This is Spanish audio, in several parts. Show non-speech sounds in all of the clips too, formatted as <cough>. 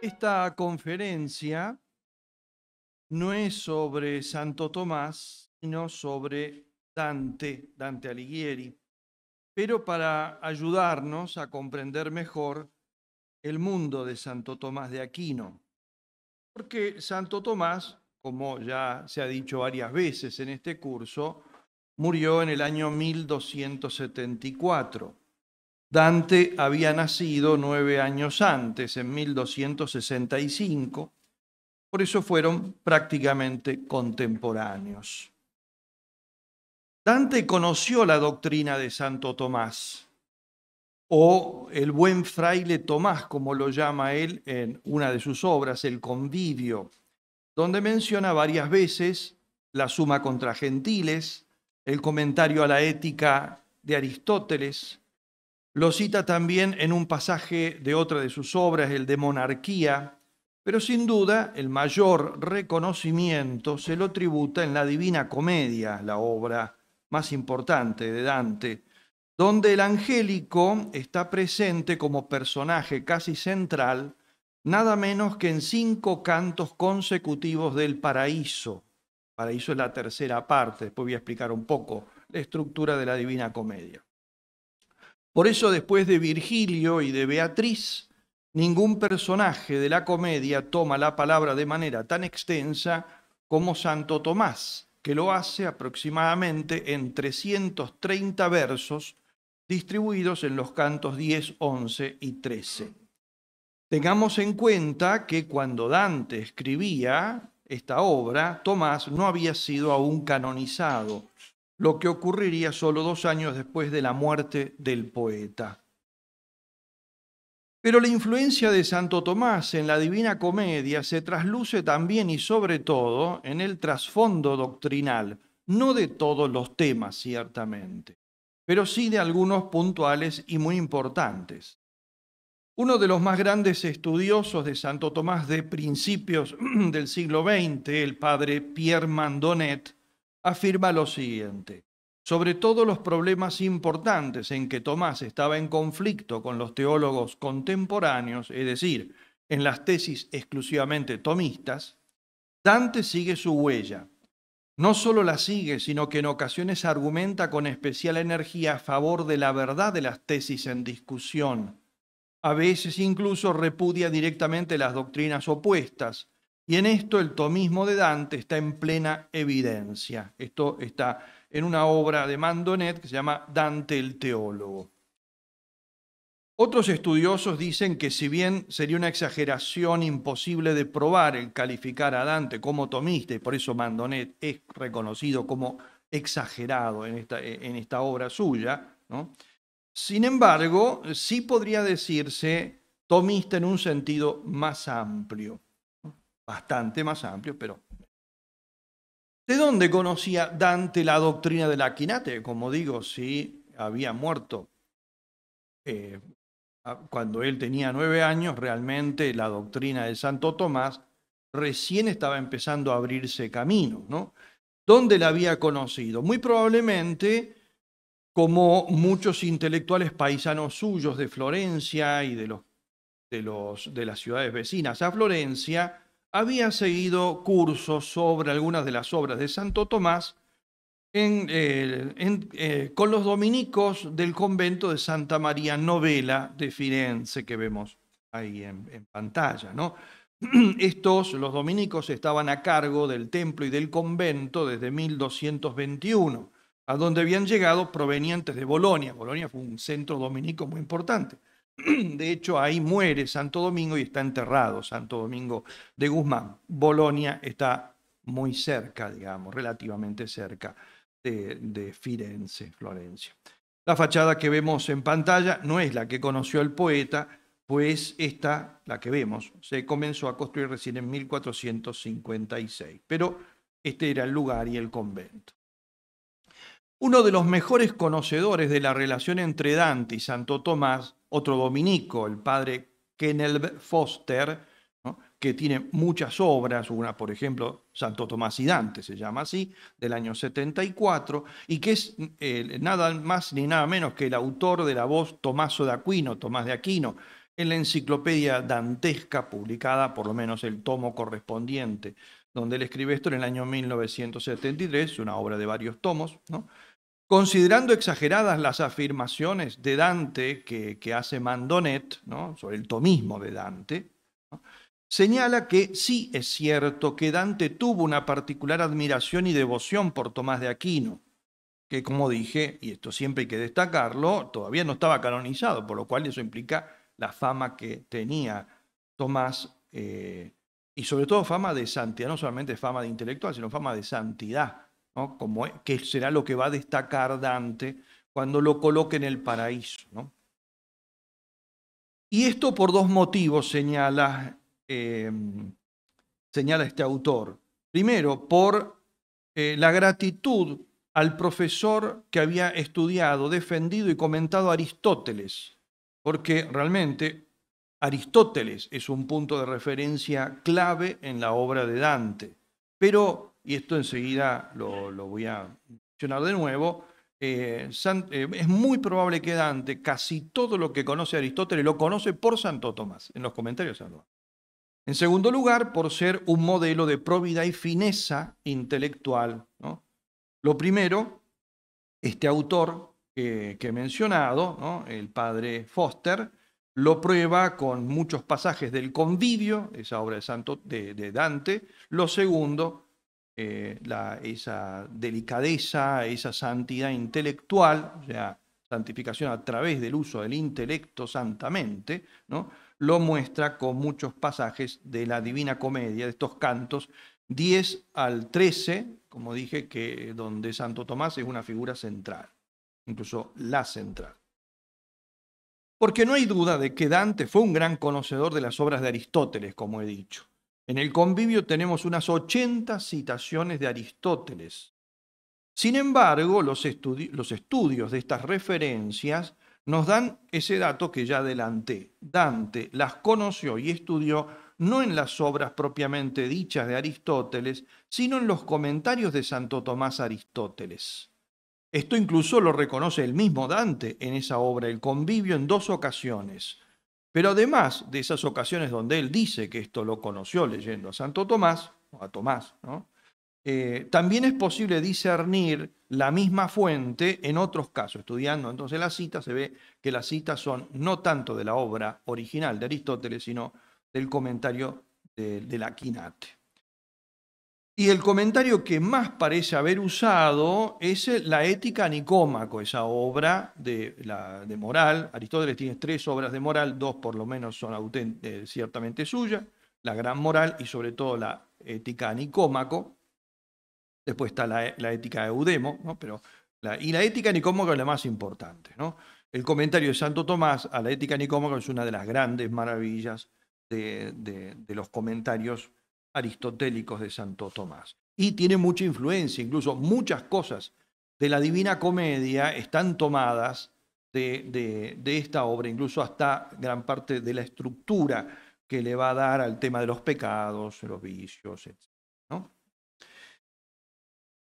Esta conferencia no es sobre Santo Tomás, sino sobre Dante, Dante Alighieri, pero para ayudarnos a comprender mejor el mundo de Santo Tomás de Aquino. Porque Santo Tomás, como ya se ha dicho varias veces en este curso, murió en el año 1274 Dante había nacido nueve años antes, en 1265, por eso fueron prácticamente contemporáneos. Dante conoció la doctrina de Santo Tomás, o el buen fraile Tomás, como lo llama él en una de sus obras, El Convivio, donde menciona varias veces la suma contra gentiles, el comentario a la ética de Aristóteles, lo cita también en un pasaje de otra de sus obras, el de Monarquía, pero sin duda el mayor reconocimiento se lo tributa en la Divina Comedia, la obra más importante de Dante, donde el angélico está presente como personaje casi central, nada menos que en cinco cantos consecutivos del paraíso. Paraíso es la tercera parte, después voy a explicar un poco la estructura de la Divina Comedia. Por eso después de Virgilio y de Beatriz, ningún personaje de la comedia toma la palabra de manera tan extensa como Santo Tomás, que lo hace aproximadamente en 330 versos distribuidos en los cantos 10, 11 y 13. Tengamos en cuenta que cuando Dante escribía esta obra, Tomás no había sido aún canonizado, lo que ocurriría solo dos años después de la muerte del poeta. Pero la influencia de Santo Tomás en la Divina Comedia se trasluce también y sobre todo en el trasfondo doctrinal, no de todos los temas ciertamente, pero sí de algunos puntuales y muy importantes. Uno de los más grandes estudiosos de Santo Tomás de principios <clears throat> del siglo XX, el padre Pierre Mandonet, afirma lo siguiente. Sobre todos los problemas importantes en que Tomás estaba en conflicto con los teólogos contemporáneos, es decir, en las tesis exclusivamente tomistas, Dante sigue su huella. No solo la sigue, sino que en ocasiones argumenta con especial energía a favor de la verdad de las tesis en discusión. A veces incluso repudia directamente las doctrinas opuestas, y en esto el tomismo de Dante está en plena evidencia. Esto está en una obra de Mandonet que se llama Dante el Teólogo. Otros estudiosos dicen que si bien sería una exageración imposible de probar el calificar a Dante como tomista, y por eso Mandonet es reconocido como exagerado en esta, obra suya, sin embargo, sí podría decirse tomista en un sentido más amplio bastante más amplio, pero... ¿De dónde conocía Dante la doctrina la Aquinate? Como digo, si había muerto eh, cuando él tenía nueve años, realmente la doctrina de Santo Tomás recién estaba empezando a abrirse camino, ¿no? ¿Dónde la había conocido? Muy probablemente como muchos intelectuales paisanos suyos de Florencia y de, los, de las ciudades vecinas a Florencia, había seguido cursos sobre algunas de las obras de Santo Tomás eh, eh, con los dominicos del convento de Santa María Novela de Firenze, que vemos ahí en, pantalla. <clears throat> Estos, los dominicos, estaban a cargo del templo y del convento desde 1221, a donde habían llegado provenientes de Bolonia. Bolonia fue un centro dominico muy importante. <clears throat> De hecho, ahí muere Santo Domingo y está enterrado Santo Domingo de Guzmán. Bolonia está muy cerca, digamos, relativamente cerca de, de Firenze, Florencia. La fachada que vemos en pantalla no es la que conoció el poeta, pues esta, la que vemos, se comenzó a construir recién en 1456, pero este era el lugar y el convento. Uno de los mejores conocedores de la relación entre Dante y Santo Tomás otro dominico, el padre kennel Foster, que tiene muchas obras, una por ejemplo, Santo Tomás y Dante se llama así, del año 74, y que es eh, nada más ni nada menos que el autor de la voz Tomaso de Aquino, Tomás de Aquino, en la enciclopedia dantesca publicada, por lo menos el tomo correspondiente, donde él escribe esto en el año 1973, una obra de varios tomos, ¿no? Considerando exageradas las afirmaciones de Dante que, hace Mandonet sobre el tomismo de Dante, señala que sí es cierto que Dante tuvo una particular admiración y devoción por Tomás de Aquino, que como dije, y esto siempre hay que destacarlo, todavía no estaba canonizado, por lo cual eso implica la fama que tenía Tomás, eh, y sobre todo fama de santidad, no solamente fama de intelectual, sino fama de santidad que será lo que va a destacar Dante cuando lo coloque en el paraíso. ¿no? Y esto por dos motivos señala, eh, señala este autor. Primero, por eh, la gratitud al profesor que había estudiado, defendido y comentado Aristóteles, porque realmente Aristóteles es un punto de referencia clave en la obra de Dante. Pero y esto enseguida lo, voy a mencionar de nuevo, eh, eh, es muy probable que Dante, casi todo lo que conoce Aristóteles, lo conoce por Santo Tomás, en los comentarios. Santo. En segundo lugar, por ser un modelo de probidad y fineza intelectual. Lo primero, este autor que he mencionado, el padre Foster, lo prueba con muchos pasajes del convivio, esa obra de, Santo, de Dante. Lo segundo, eh, esa delicadeza, esa santidad intelectual, o sea, santificación a través del uso del intelecto santamente, lo muestra con muchos pasajes de la Divina Comedia, de estos cantos 10 al 13, como dije, que donde Santo Tomás es una figura central, incluso la central. Porque no hay duda de que Dante fue un gran conocedor de las obras de Aristóteles, como he dicho. En el convivio tenemos unas 80 citaciones de Aristóteles. Sin embargo, los, estudios de estas referencias nos dan ese dato que ya adelanté. Dante las conoció y estudió no en las obras propiamente dichas de Aristóteles, sino en los comentarios de Santo Tomás Aristóteles. Esto incluso lo reconoce el mismo Dante en esa obra, El convivio, en dos ocasiones, pero además de esas ocasiones donde él dice que esto lo conoció leyendo a Santo Tomás, o a Tomás, eh, también es posible discernir la misma fuente en otros casos. Estudiando entonces las cita, se ve que las citas son no tanto de la obra original de Aristóteles, sino del comentario de de Quinate. Y el comentario que más parece haber usado es eh, la Ética Nicómaco, esa obra de, moral. Aristóteles tiene tres obras de moral, dos por lo menos son eh, ciertamente suyas, la Gran Moral y sobre todo la Ética Nicómaco. Después está la, Ética de Eudemo, Pero la, y la Ética Nicómaco es la más importante. ¿no? El comentario de Santo Tomás a la Ética Nicómaco es una de las grandes maravillas de, de los comentarios aristotélicos de Santo Tomás. Y tiene mucha influencia, incluso muchas cosas de la Divina Comedia están tomadas de, esta obra, incluso hasta gran parte de la estructura que le va a dar al tema de los pecados, los vicios, etc.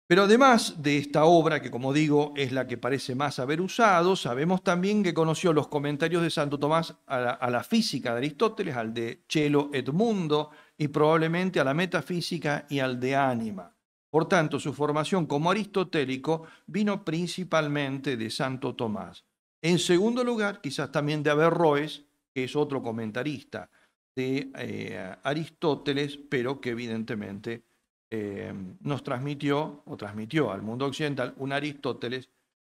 Pero además de esta obra, que como digo es la que parece más haber usado, sabemos también que conoció los comentarios de Santo Tomás a la física de Aristóteles, al de Chelo Edmundo, y probablemente a la metafísica y al de ánima. Por tanto, su formación como aristotélico vino principalmente de Santo Tomás. En segundo lugar, quizás también de Averroes, que es otro comentarista de eh, Aristóteles, pero que evidentemente eh, nos transmitió o transmitió al mundo occidental un Aristóteles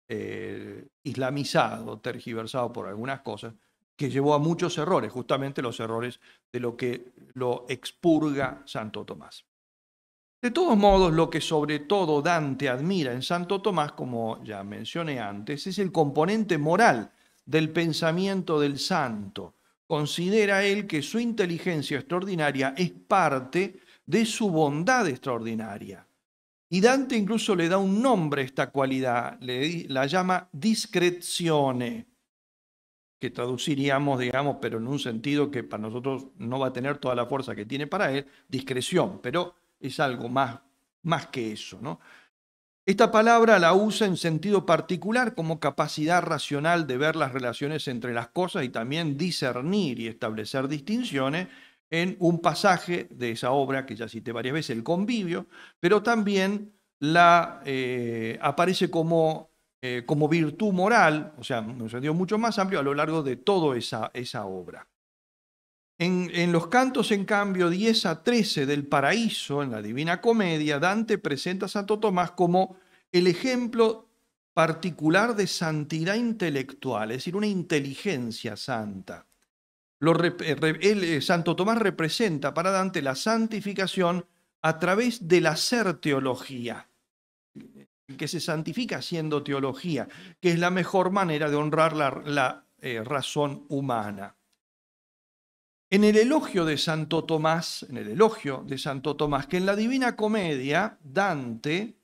eh, islamizado, tergiversado por algunas cosas, que llevó a muchos errores, justamente los errores de lo que lo expurga Santo Tomás. De todos modos, lo que sobre todo Dante admira en Santo Tomás, como ya mencioné antes, es el componente moral del pensamiento del santo. Considera él que su inteligencia extraordinaria es parte de su bondad extraordinaria. Y Dante incluso le da un nombre a esta cualidad, la llama discrezione, que traduciríamos, digamos, pero en un sentido que para nosotros no va a tener toda la fuerza que tiene para él, discreción, pero es algo más, más que eso, ¿no? Esta palabra la usa en sentido particular como capacidad racional de ver las relaciones entre las cosas y también discernir y establecer distinciones en un pasaje de esa obra que ya cité varias veces, el convivio, pero también la eh, aparece como eh, como virtud moral, o sea, en un sentido mucho más amplio, a lo largo de toda esa, obra. En, los cantos, en cambio, 10 a 13 del paraíso, en la Divina Comedia, Dante presenta a Santo Tomás como el ejemplo particular de santidad intelectual, es decir, una inteligencia santa. Eh, eh, Santo Tomás representa para Dante la santificación a través del hacer teología que se santifica haciendo teología, que es la mejor manera de honrar la, eh, razón humana. En el elogio de Santo Tomás, en el elogio de Santo Tomás, que en la Divina Comedia, Dante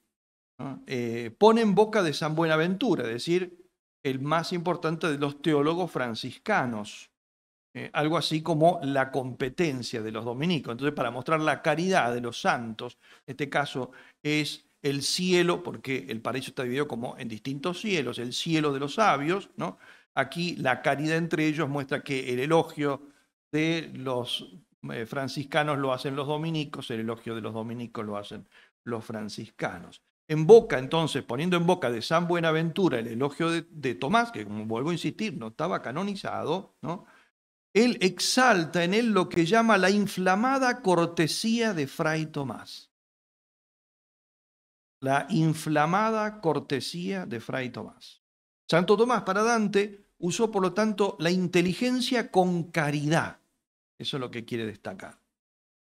eh, pone en boca de San Buenaventura, es decir, el más importante de los teólogos franciscanos. Eh, algo así como la competencia de los dominicos. Entonces, para mostrar la caridad de los santos, en este caso es el cielo, porque el paraíso está dividido como en distintos cielos, el cielo de los sabios, ¿no? Aquí la caridad entre ellos muestra que el elogio de los eh, franciscanos lo hacen los dominicos, el elogio de los dominicos lo hacen los franciscanos. En boca, entonces, poniendo en boca de San Buenaventura el elogio de, de Tomás, que como vuelvo a insistir, no estaba canonizado, ¿no? él exalta en él lo que llama la inflamada cortesía de Fray Tomás la inflamada cortesía de Fray Tomás. Santo Tomás para Dante usó, por lo tanto, la inteligencia con caridad. Eso es lo que quiere destacar.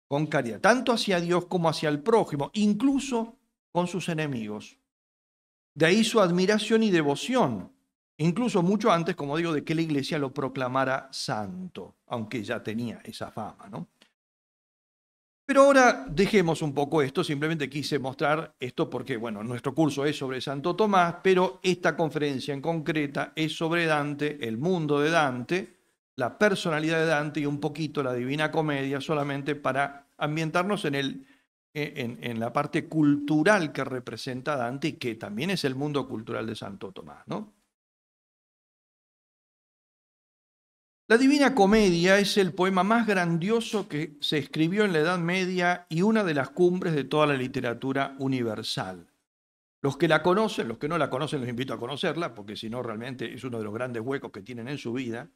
Con caridad, tanto hacia Dios como hacia el prójimo, incluso con sus enemigos. De ahí su admiración y devoción, incluso mucho antes, como digo, de que la iglesia lo proclamara santo, aunque ya tenía esa fama, ¿no? Pero ahora dejemos un poco esto, simplemente quise mostrar esto porque, bueno, nuestro curso es sobre Santo Tomás, pero esta conferencia en concreta es sobre Dante, el mundo de Dante, la personalidad de Dante y un poquito la Divina Comedia, solamente para ambientarnos en, el, eh, en, la parte cultural que representa Dante y que también es el mundo cultural de Santo Tomás, ¿no? La Divina Comedia es el poema más grandioso que se escribió en la Edad Media y una de las cumbres de toda la literatura universal. Los que la conocen, los que no la conocen, los invito a conocerla, porque si no, realmente es uno de los grandes huecos que tienen en su vida,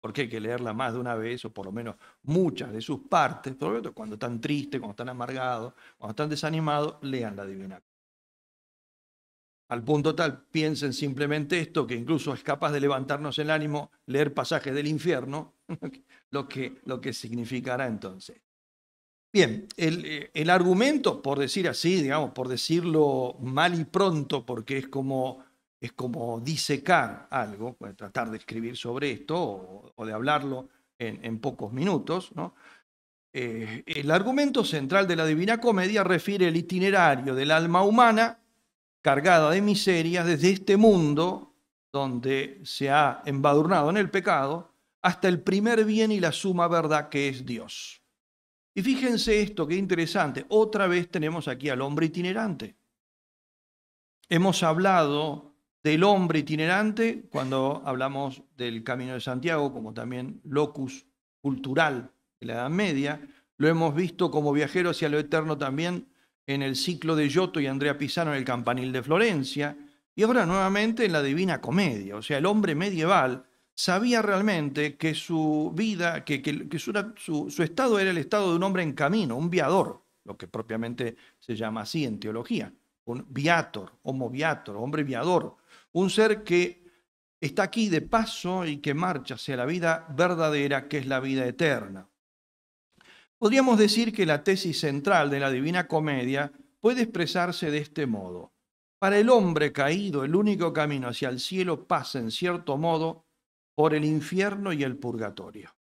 porque hay que leerla más de una vez, o por lo menos muchas de sus partes, cuando están tristes, cuando están amargados, cuando están desanimados, lean la Divina Comedia al punto tal, piensen simplemente esto, que incluso es capaz de levantarnos el ánimo leer pasajes del infierno, <laughs> lo que, lo que significará entonces. Bien, eh, el, argumento, por decir así, digamos, por decirlo mal y pronto, porque es como, es como disecar algo, pues, tratar de escribir sobre esto o, de hablarlo en, pocos minutos, ¿no? Eh, el argumento central de la Divina Comedia refiere el itinerario del alma humana cargada de miserias desde este mundo donde se ha embadurnado en el pecado hasta el primer bien y la suma verdad que es Dios. Y fíjense esto, qué interesante. Otra vez tenemos aquí al hombre itinerante. Hemos hablado del hombre itinerante cuando hablamos del Camino de Santiago, como también locus cultural de la Edad Media. Lo hemos visto como viajero hacia lo eterno también en el ciclo de Giotto y Andrea Pisano en el Campanil de Florencia, y ahora nuevamente en la Divina Comedia. O sea, el hombre medieval sabía realmente que su vida, que, su, estado era el estado de un hombre en camino, un viador, lo que propiamente se llama así en teología, un viator, homo viator, hombre viador, un ser que está aquí de paso y que marcha hacia la vida verdadera, que es la vida eterna. Podríamos decir que la tesis central de la Divina Comedia puede expresarse de este modo. Para el hombre caído, el único camino hacia el cielo pasa, en cierto modo, por el infierno y el purgatorio.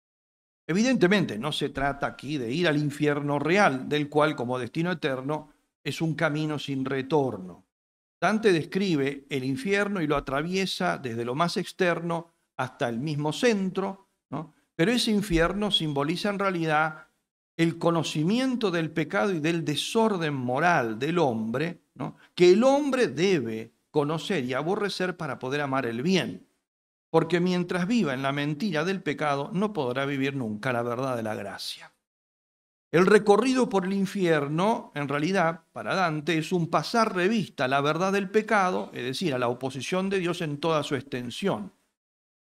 Evidentemente, no se trata aquí de ir al infierno real, del cual, como destino eterno, es un camino sin retorno. Dante describe el infierno y lo atraviesa desde lo más externo hasta el mismo centro, ¿no? pero ese infierno simboliza en realidad el conocimiento del pecado y del desorden moral del hombre, que el hombre debe conocer y aborrecer para poder amar el bien. Porque mientras viva en la mentira del pecado, no podrá vivir nunca la verdad de la gracia. El recorrido por el infierno, en realidad, para Dante, es un pasar revista a la verdad del pecado, es decir, a la oposición de Dios en toda su extensión.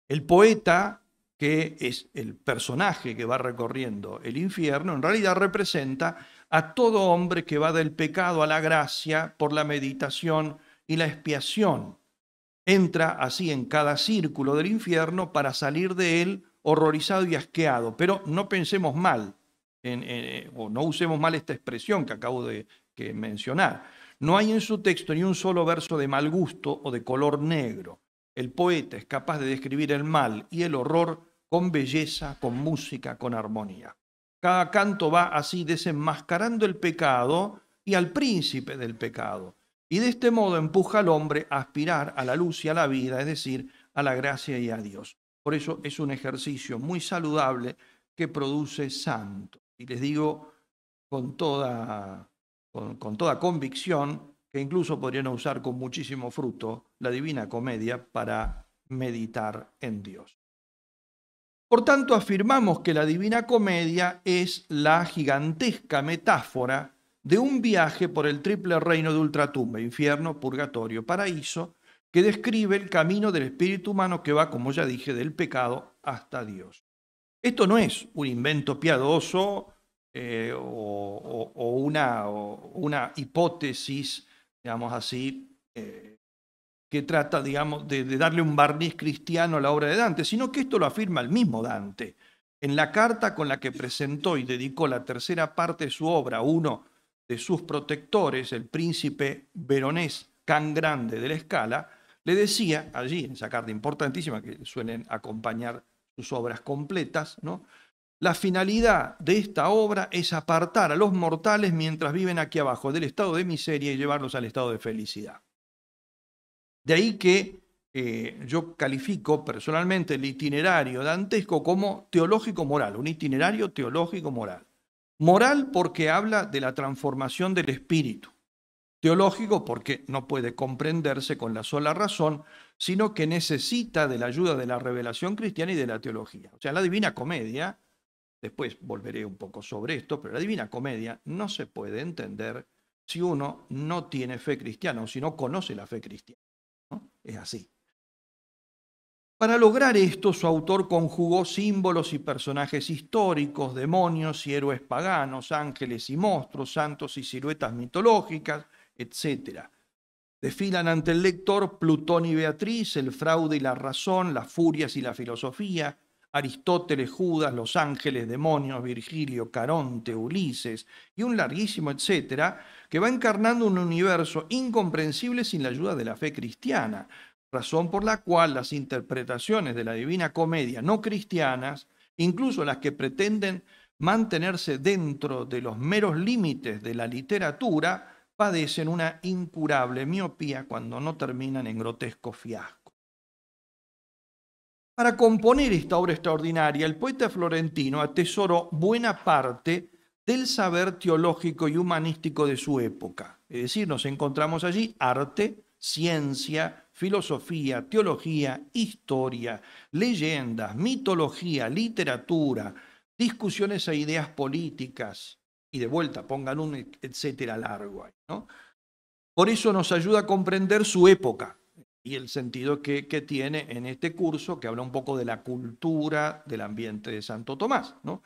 El poeta que es el personaje que va recorriendo el infierno, en realidad representa a todo hombre que va del pecado a la gracia por la meditación y la expiación. Entra así en cada círculo del infierno para salir de él horrorizado y asqueado. Pero no pensemos mal, eh, o no usemos mal esta expresión que acabo de mencionar. No hay en su texto ni un solo verso de mal gusto o de color negro. El poeta es capaz de describir el mal y el horror con belleza, con música, con armonía. Cada canto va así desenmascarando el pecado y al príncipe del pecado. Y de este modo empuja al hombre a aspirar a la luz y a la vida, es decir, a la gracia y a Dios. Por eso es un ejercicio muy saludable que produce santo. Y les digo con toda, con, con toda convicción que incluso podrían usar con muchísimo fruto la divina comedia para meditar en Dios. Por tanto, afirmamos que la divina comedia es la gigantesca metáfora de un viaje por el triple reino de ultratumba, infierno, purgatorio, paraíso, que describe el camino del espíritu humano que va, como ya dije, del pecado hasta Dios. Esto no es un invento piadoso eh, o, una, hipótesis digamos así, eh, que trata, digamos, de, de, darle un barniz cristiano a la obra de Dante, sino que esto lo afirma el mismo Dante. En la carta con la que presentó y dedicó la tercera parte de su obra a uno de sus protectores, el príncipe veronés Can Grande de la Escala, le decía, allí en esa carta importantísima que suelen acompañar sus obras completas, ¿no? La finalidad de esta obra es apartar a los mortales mientras viven aquí abajo del estado de miseria y llevarlos al estado de felicidad. De ahí que eh, yo califico personalmente el itinerario dantesco como teológico-moral, un itinerario teológico-moral. Moral porque habla de la transformación del espíritu. Teológico porque no puede comprenderse con la sola razón, sino que necesita de la ayuda de la revelación cristiana y de la teología. O sea, la divina comedia Después volveré un poco sobre esto, pero la Divina Comedia no se puede entender si uno no tiene fe cristiana o si no conoce la fe cristiana. Es así. Para lograr esto, su autor conjugó símbolos y personajes históricos, demonios y héroes paganos, ángeles y monstruos, santos y siluetas mitológicas, etc. Desfilan ante el lector Plutón y Beatriz, el fraude y la razón, las furias y la filosofía, Aristóteles, Judas, los ángeles, demonios, Virgilio, Caronte, Ulises y un larguísimo etcétera, que va encarnando un universo incomprensible sin la ayuda de la fe cristiana, razón por la cual las interpretaciones de la Divina Comedia no cristianas, incluso las que pretenden mantenerse dentro de los meros límites de la literatura, padecen una incurable miopía cuando no terminan en grotesco fiasco. Para componer esta obra extraordinaria, el poeta florentino atesoró buena parte del saber teológico y humanístico de su época. Es decir, nos encontramos allí arte, ciencia, filosofía, teología, historia, leyendas, mitología, literatura, discusiones e ideas políticas. Y de vuelta, pongan un etcétera largo ahí, Por eso nos ayuda a comprender su época, y el sentido que, tiene en este curso, que habla un poco de la cultura del ambiente de Santo Tomás. ¿no?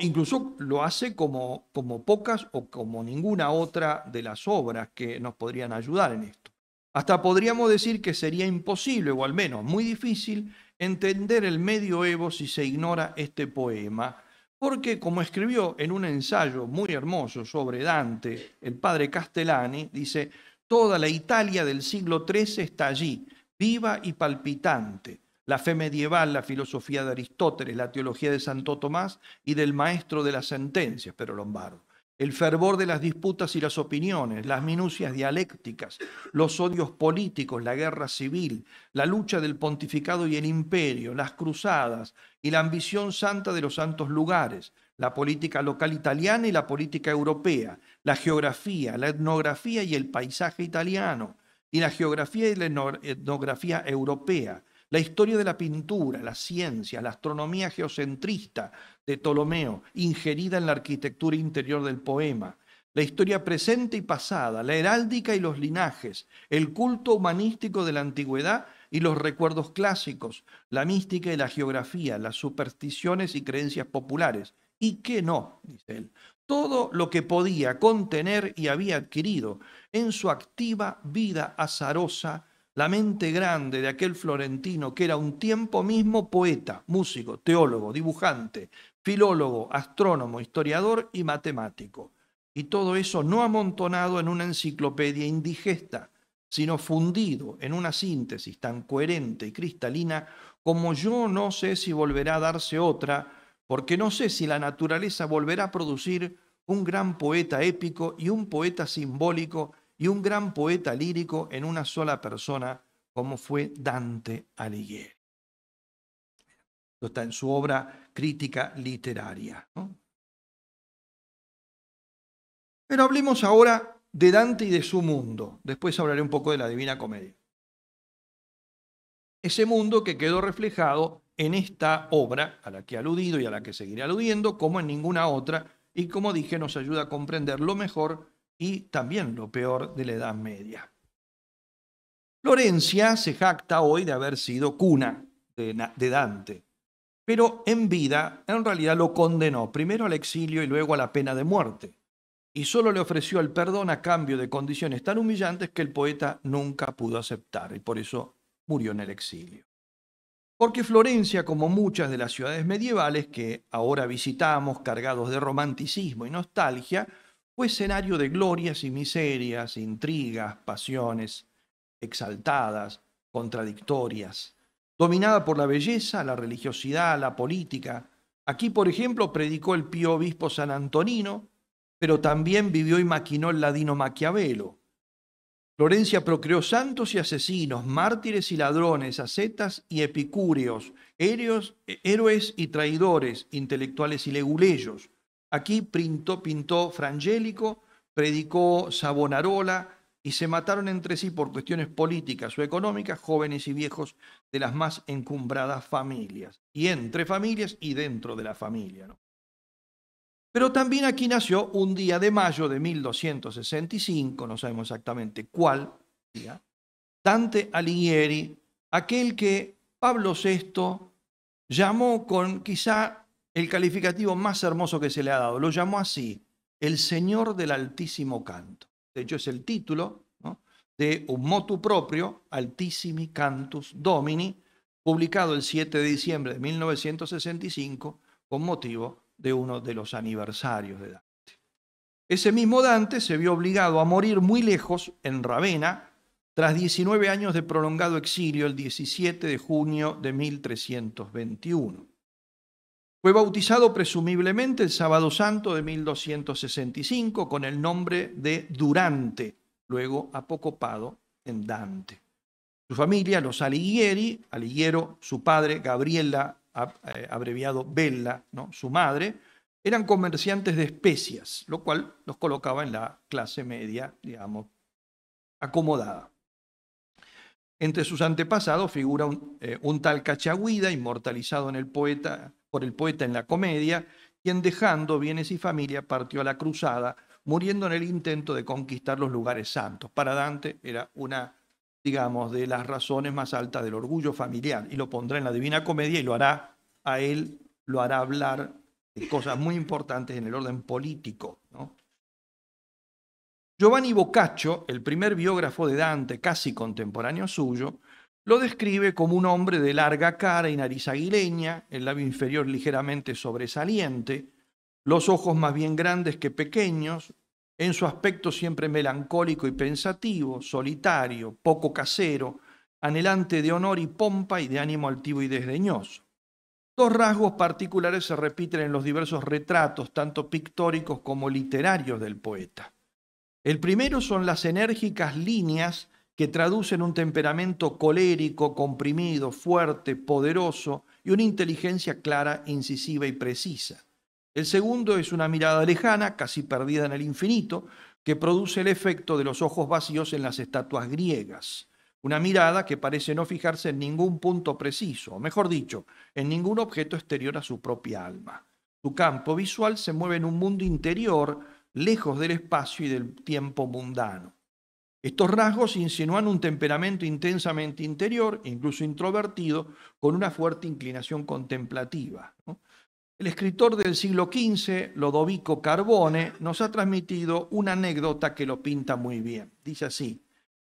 incluso lo hace como, como pocas o como ninguna otra de las obras que nos podrían ayudar en esto. Hasta podríamos decir que sería imposible, o al menos muy difícil, entender el medioevo si se ignora este poema, porque como escribió en un ensayo muy hermoso sobre Dante, el padre Castellani, dice, Toda la Italia del siglo XIII está allí, viva y palpitante. La fe medieval, la filosofía de Aristóteles, la teología de Santo Tomás y del maestro de las sentencias, pero Lombardo. El fervor de las disputas y las opiniones, las minucias dialécticas, los odios políticos, la guerra civil, la lucha del pontificado y el imperio, las cruzadas y la ambición santa de los santos lugares, la política local italiana y la política europea, la geografía, la etnografía y el paisaje italiano, y la geografía y la etnografía europea, la historia de la pintura, la ciencia, la astronomía geocentrista de Ptolomeo, ingerida en la arquitectura interior del poema, la historia presente y pasada, la heráldica y los linajes, el culto humanístico de la antigüedad y los recuerdos clásicos, la mística y la geografía, las supersticiones y creencias populares. ¿Y qué no? dice él todo lo que podía contener y había adquirido. En su activa vida azarosa, la mente grande de aquel florentino, que era un tiempo mismo poeta, músico, teólogo, dibujante, filólogo, astrónomo, historiador y matemático. Y todo eso no amontonado en una enciclopedia indigesta, sino fundido en una síntesis tan coherente y cristalina como yo no sé si volverá a darse otra porque no sé si la naturaleza volverá a producir un gran poeta épico y un poeta simbólico y un gran poeta lírico en una sola persona, como fue Dante Alighieri. Esto está en su obra Crítica Literaria. Pero hablemos ahora de Dante y de su mundo. Después hablaré un poco de la Divina Comedia. Ese mundo que quedó reflejado en esta obra a la que he aludido y a la que seguiré aludiendo, como en ninguna otra, y como dije, nos ayuda a comprender lo mejor y también lo peor de la Edad Media. Florencia se jacta hoy de haber sido cuna de, Dante, pero en vida en realidad lo condenó primero al exilio y luego a la pena de muerte, y solo le ofreció el perdón a cambio de condiciones tan humillantes que el poeta nunca pudo aceptar, y por eso murió en el exilio. Porque Florencia, como muchas de las ciudades medievales que ahora visitamos cargados de romanticismo y nostalgia, fue escenario de glorias y miserias, intrigas, pasiones exaltadas, contradictorias, dominada por la belleza, la religiosidad, la política. Aquí, por ejemplo, predicó el pío obispo San Antonino, pero también vivió y maquinó el ladino Maquiavelo, Florencia procreó santos y asesinos, mártires y ladrones, ascetas y epicúreos, héroes y traidores, intelectuales y leguleyos. Aquí pintó, pintó Frangélico, predicó Savonarola y se mataron entre sí por cuestiones políticas o económicas jóvenes y viejos de las más encumbradas familias, y entre familias y dentro de la familia. ¿no? Pero también aquí nació un día de mayo de 1265, no sabemos exactamente cuál día, Dante Alighieri, aquel que Pablo VI llamó con quizá el calificativo más hermoso que se le ha dado, lo llamó así, el Señor del Altísimo Canto. De hecho, es el título de un motu propio, Altissimi Cantus Domini, publicado el 7 de diciembre de 1965 con motivo de uno de los aniversarios de Dante. Ese mismo Dante se vio obligado a morir muy lejos, en Ravenna, tras 19 años de prolongado exilio el 17 de junio de 1321. Fue bautizado presumiblemente el sábado santo de 1265 con el nombre de Durante, luego apocopado en Dante. Su familia, los Alighieri, Alighiero, su padre, Gabriela eh, abreviado Bella, ¿no? su madre, eran comerciantes de especias, lo cual los colocaba en la clase media, digamos, acomodada. Entre sus antepasados figura eh, un, tal Cachagüida, inmortalizado en el poeta, por el poeta en la comedia, quien dejando bienes y familia partió a la cruzada, muriendo en el intento de conquistar los lugares santos. Para Dante era una digamos, de las razones más altas del orgullo familiar y lo pondrá en la Divina Comedia y lo hará a él, lo hará hablar de cosas muy importantes en el orden político. Giovanni Boccaccio, el primer biógrafo de Dante, casi contemporáneo suyo, lo describe como un hombre de larga cara y nariz aguileña, el labio inferior ligeramente sobresaliente, los ojos más bien grandes que pequeños, en su aspecto siempre melancólico y pensativo, solitario, poco casero, anhelante de honor y pompa y de ánimo altivo y desdeñoso. Dos rasgos particulares se repiten en los diversos retratos, tanto pictóricos como literarios del poeta. El primero son las enérgicas líneas que traducen un temperamento colérico, comprimido, fuerte, poderoso y una inteligencia clara, incisiva y precisa. El segundo es una mirada lejana, casi perdida en el infinito, que produce el efecto de los ojos vacíos en las estatuas griegas. Una mirada que parece no fijarse en ningún punto preciso, o mejor dicho, en ningún objeto exterior a su propia alma. Su campo visual se mueve en un mundo interior, lejos del espacio y del tiempo mundano. Estos rasgos insinúan un temperamento intensamente interior, incluso introvertido, con una fuerte inclinación contemplativa. El escritor del siglo XV, Lodovico Carbone, nos ha transmitido una anécdota que lo pinta muy bien. Dice así,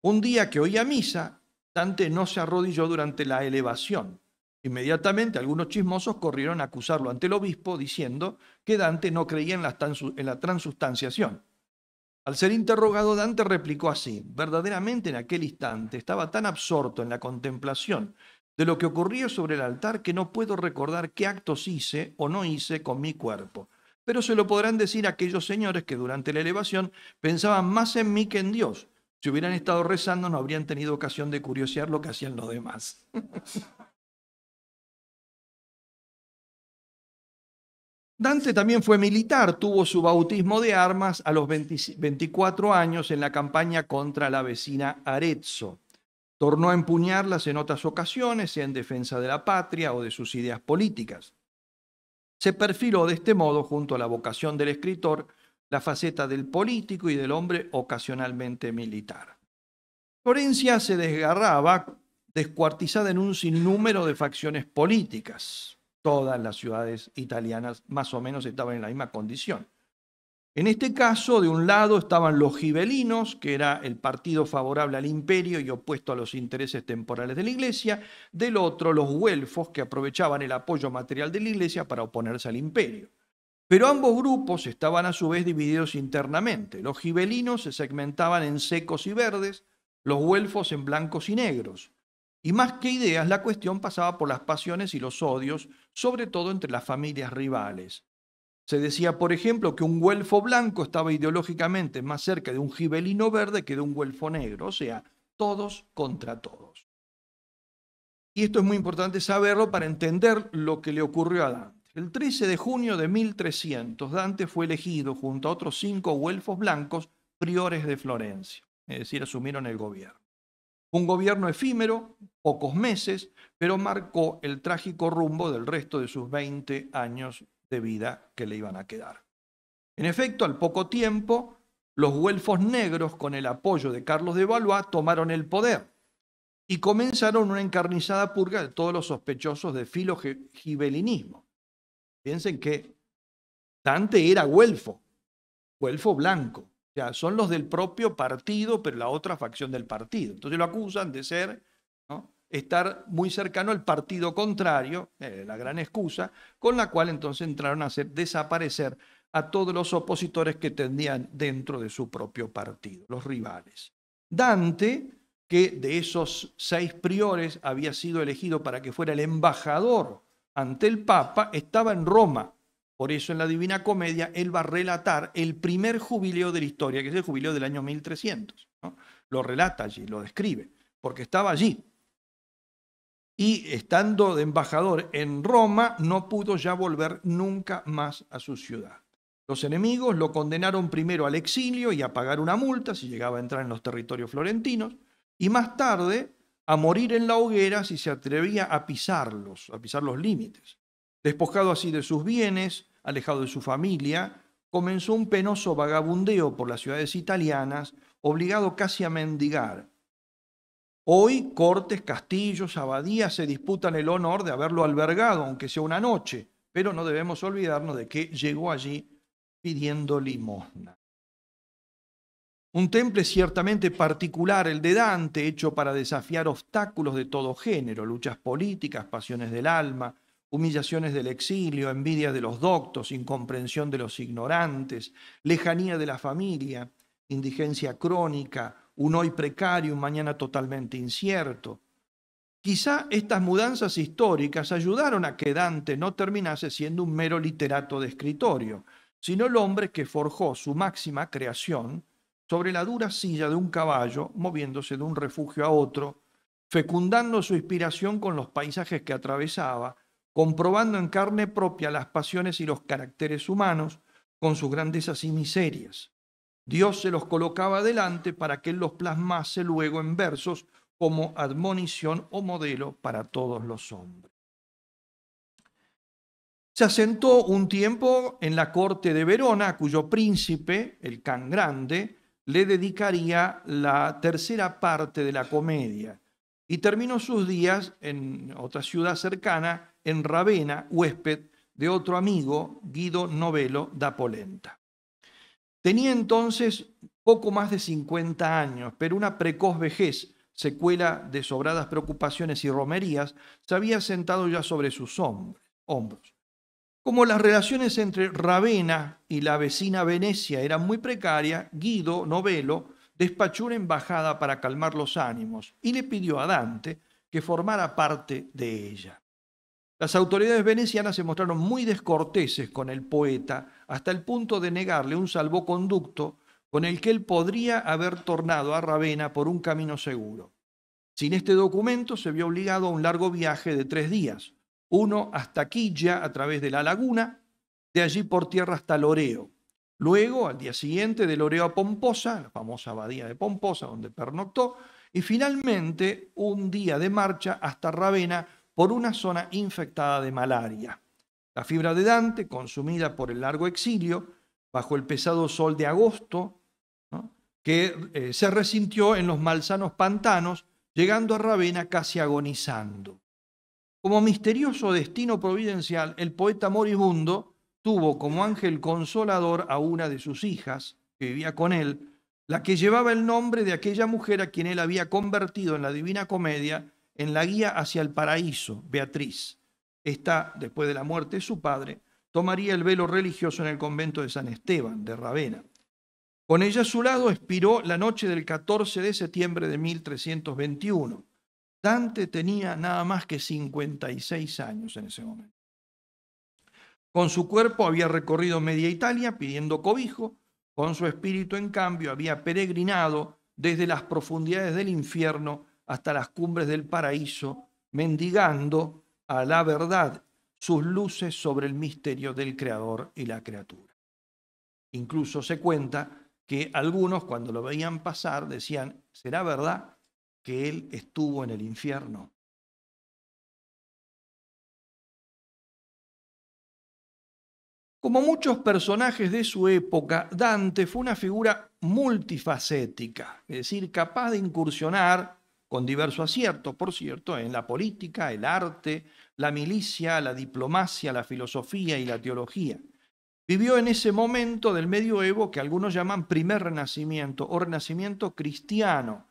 un día que oía misa, Dante no se arrodilló durante la elevación. Inmediatamente algunos chismosos corrieron a acusarlo ante el obispo diciendo que Dante no creía en la, en transustanciación. Al ser interrogado, Dante replicó así, verdaderamente en aquel instante estaba tan absorto en la contemplación de lo que ocurrió sobre el altar que no puedo recordar qué actos hice o no hice con mi cuerpo. Pero se lo podrán decir aquellos señores que durante la elevación pensaban más en mí que en Dios. Si hubieran estado rezando no habrían tenido ocasión de curiosear lo que hacían los demás. <laughs> Dante también fue militar, tuvo su bautismo de armas a los 24 años en la campaña contra la vecina Arezzo. Tornó a empuñarlas en otras ocasiones, sea en defensa de la patria o de sus ideas políticas. Se perfiló de este modo, junto a la vocación del escritor, la faceta del político y del hombre ocasionalmente militar. Florencia se desgarraba, descuartizada en un sinnúmero de facciones políticas. Todas las ciudades italianas más o menos estaban en la misma condición. En este caso, de un lado estaban los gibelinos, que era el partido favorable al imperio y opuesto a los intereses temporales de la iglesia, del otro los güelfos, que aprovechaban el apoyo material de la iglesia para oponerse al imperio. Pero ambos grupos estaban a su vez divididos internamente. Los gibelinos se segmentaban en secos y verdes, los güelfos en blancos y negros. Y más que ideas, la cuestión pasaba por las pasiones y los odios, sobre todo entre las familias rivales. Se decía, por ejemplo, que un güelfo blanco estaba ideológicamente más cerca de un gibelino verde que de un güelfo negro, o sea, todos contra todos. Y esto es muy importante saberlo para entender lo que le ocurrió a Dante. El 13 de junio de 1300, Dante fue elegido junto a otros cinco güelfos blancos priores de Florencia, es decir, asumieron el gobierno. Un gobierno efímero, pocos meses, pero marcó el trágico rumbo del resto de sus 20 años de vida que le iban a quedar. En efecto, al poco tiempo, los güelfos negros, con el apoyo de Carlos de Valois, tomaron el poder y comenzaron una encarnizada purga de todos los sospechosos de filogibelinismo. Piensen que Dante era güelfo, güelfo blanco. O sea, son los del propio partido, pero la otra facción del partido. Entonces lo acusan de ser ¿no? estar muy cercano al partido contrario, eh, la gran excusa, con la cual entonces entraron a hacer desaparecer a todos los opositores que tenían dentro de su propio partido, los rivales. Dante, que de esos seis priores había sido elegido para que fuera el embajador ante el Papa, estaba en Roma. Por eso en la Divina Comedia él va a relatar el primer jubileo de la historia, que es el jubileo del año 1300. Lo relata allí, lo describe, porque estaba allí y estando de embajador en Roma no pudo ya volver nunca más a su ciudad. Los enemigos lo condenaron primero al exilio y a pagar una multa si llegaba a entrar en los territorios florentinos y más tarde a morir en la hoguera si se atrevía a a pisar los límites. Despojado así de sus bienes, alejado de su familia, comenzó un penoso vagabundeo por las ciudades italianas, obligado casi a mendigar, Hoy Cortes, Castillos, abadías se disputan el honor de haberlo albergado, aunque sea una noche, pero no debemos olvidarnos de que llegó allí pidiendo limosna. Un temple ciertamente particular, el de Dante, hecho para desafiar obstáculos de todo género, luchas políticas, pasiones del alma, humillaciones del exilio, envidia de los doctos, incomprensión de los ignorantes, lejanía de la familia, indigencia crónica, un hoy precario, un mañana totalmente incierto. Quizá estas mudanzas históricas ayudaron a que Dante no terminase siendo un mero literato de escritorio, sino el hombre que forjó su máxima creación sobre la dura silla de un caballo, moviéndose de un refugio a otro, fecundando su inspiración con los paisajes que atravesaba, comprobando en carne propia las pasiones y los caracteres humanos, con sus grandezas y miserias. Dios se los colocaba delante para que él los plasmase luego en versos como admonición o modelo para todos los hombres. Se asentó un tiempo en la corte de Verona, cuyo príncipe, el Can Grande, le dedicaría la tercera parte de la comedia, y terminó sus días en otra ciudad cercana, en Ravenna, huésped de otro amigo, Guido Novello da Polenta. Tenía entonces poco más de 50 años, pero una precoz vejez, secuela de sobradas preocupaciones y romerías, se había sentado ya sobre sus hombros. Como las relaciones entre Ravenna y la vecina Venecia eran muy precarias, Guido Novelo despachó una embajada para calmar los ánimos y le pidió a Dante que formara parte de ella. Las autoridades venecianas se mostraron muy descorteses con el poeta hasta el punto de negarle un salvoconducto con el que él podría haber tornado a Ravenna por un camino seguro. Sin este documento se vio obligado a un largo viaje de tres días, uno hasta Quilla a través de la laguna, de allí por tierra hasta Loreo. Luego, al día siguiente, de Loreo a Pomposa, la famosa abadía de Pomposa, donde pernoctó, y finalmente un día de marcha hasta Ravenna por una zona infectada de malaria. La fibra de Dante, consumida por el largo exilio, bajo el pesado sol de agosto, que eh, se resintió en los malsanos pantanos, llegando a Ravena casi agonizando. Como misterioso destino providencial, el poeta moribundo tuvo como ángel consolador a una de sus hijas, que vivía con él, la que llevaba el nombre de aquella mujer a quien él había convertido en la Divina Comedia en la guía hacia el paraíso, Beatriz. Esta, después de la muerte de su padre, tomaría el velo religioso en el convento de San Esteban, de Ravenna. Con ella a su lado expiró la noche del 14 de septiembre de 1321. Dante tenía nada más que 56 años en ese momento. Con su cuerpo había recorrido media Italia pidiendo cobijo, con su espíritu en cambio había peregrinado desde las profundidades del infierno hasta las cumbres del paraíso, mendigando a la verdad sus luces sobre el misterio del creador y la criatura. Incluso se cuenta que algunos cuando lo veían pasar decían, ¿será verdad que él estuvo en el infierno? Como muchos personajes de su época, Dante fue una figura multifacética, es decir, capaz de incursionar con diverso acierto, por cierto, en la política, el arte, la milicia, la diplomacia, la filosofía y la teología. Vivió en ese momento del medioevo que algunos llaman primer renacimiento o renacimiento cristiano,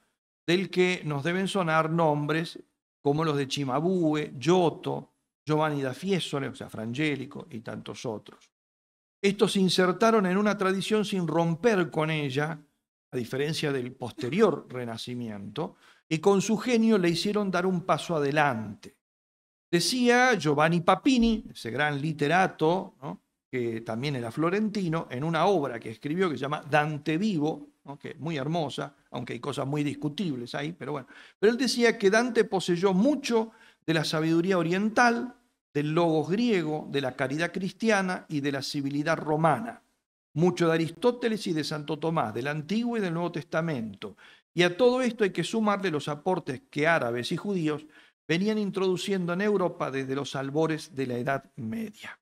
del que nos deben sonar nombres como los de Chimabue, Giotto, Giovanni da Fiesole, o sea, Frangélico y tantos otros. Estos se insertaron en una tradición sin romper con ella, a diferencia del posterior renacimiento, y con su genio le hicieron dar un paso adelante. Decía Giovanni Papini, ese gran literato, que también era florentino, en una obra que escribió que se llama Dante Vivo, que es muy hermosa, aunque hay cosas muy discutibles ahí, pero bueno. Pero él decía que Dante poseyó mucho de la sabiduría oriental, del logos griego, de la caridad cristiana y de la civilidad romana, mucho de Aristóteles y de Santo Tomás, del Antiguo y del Nuevo Testamento, y a todo esto hay que sumarle los aportes que árabes y judíos venían introduciendo en Europa desde los albores de la Edad Media.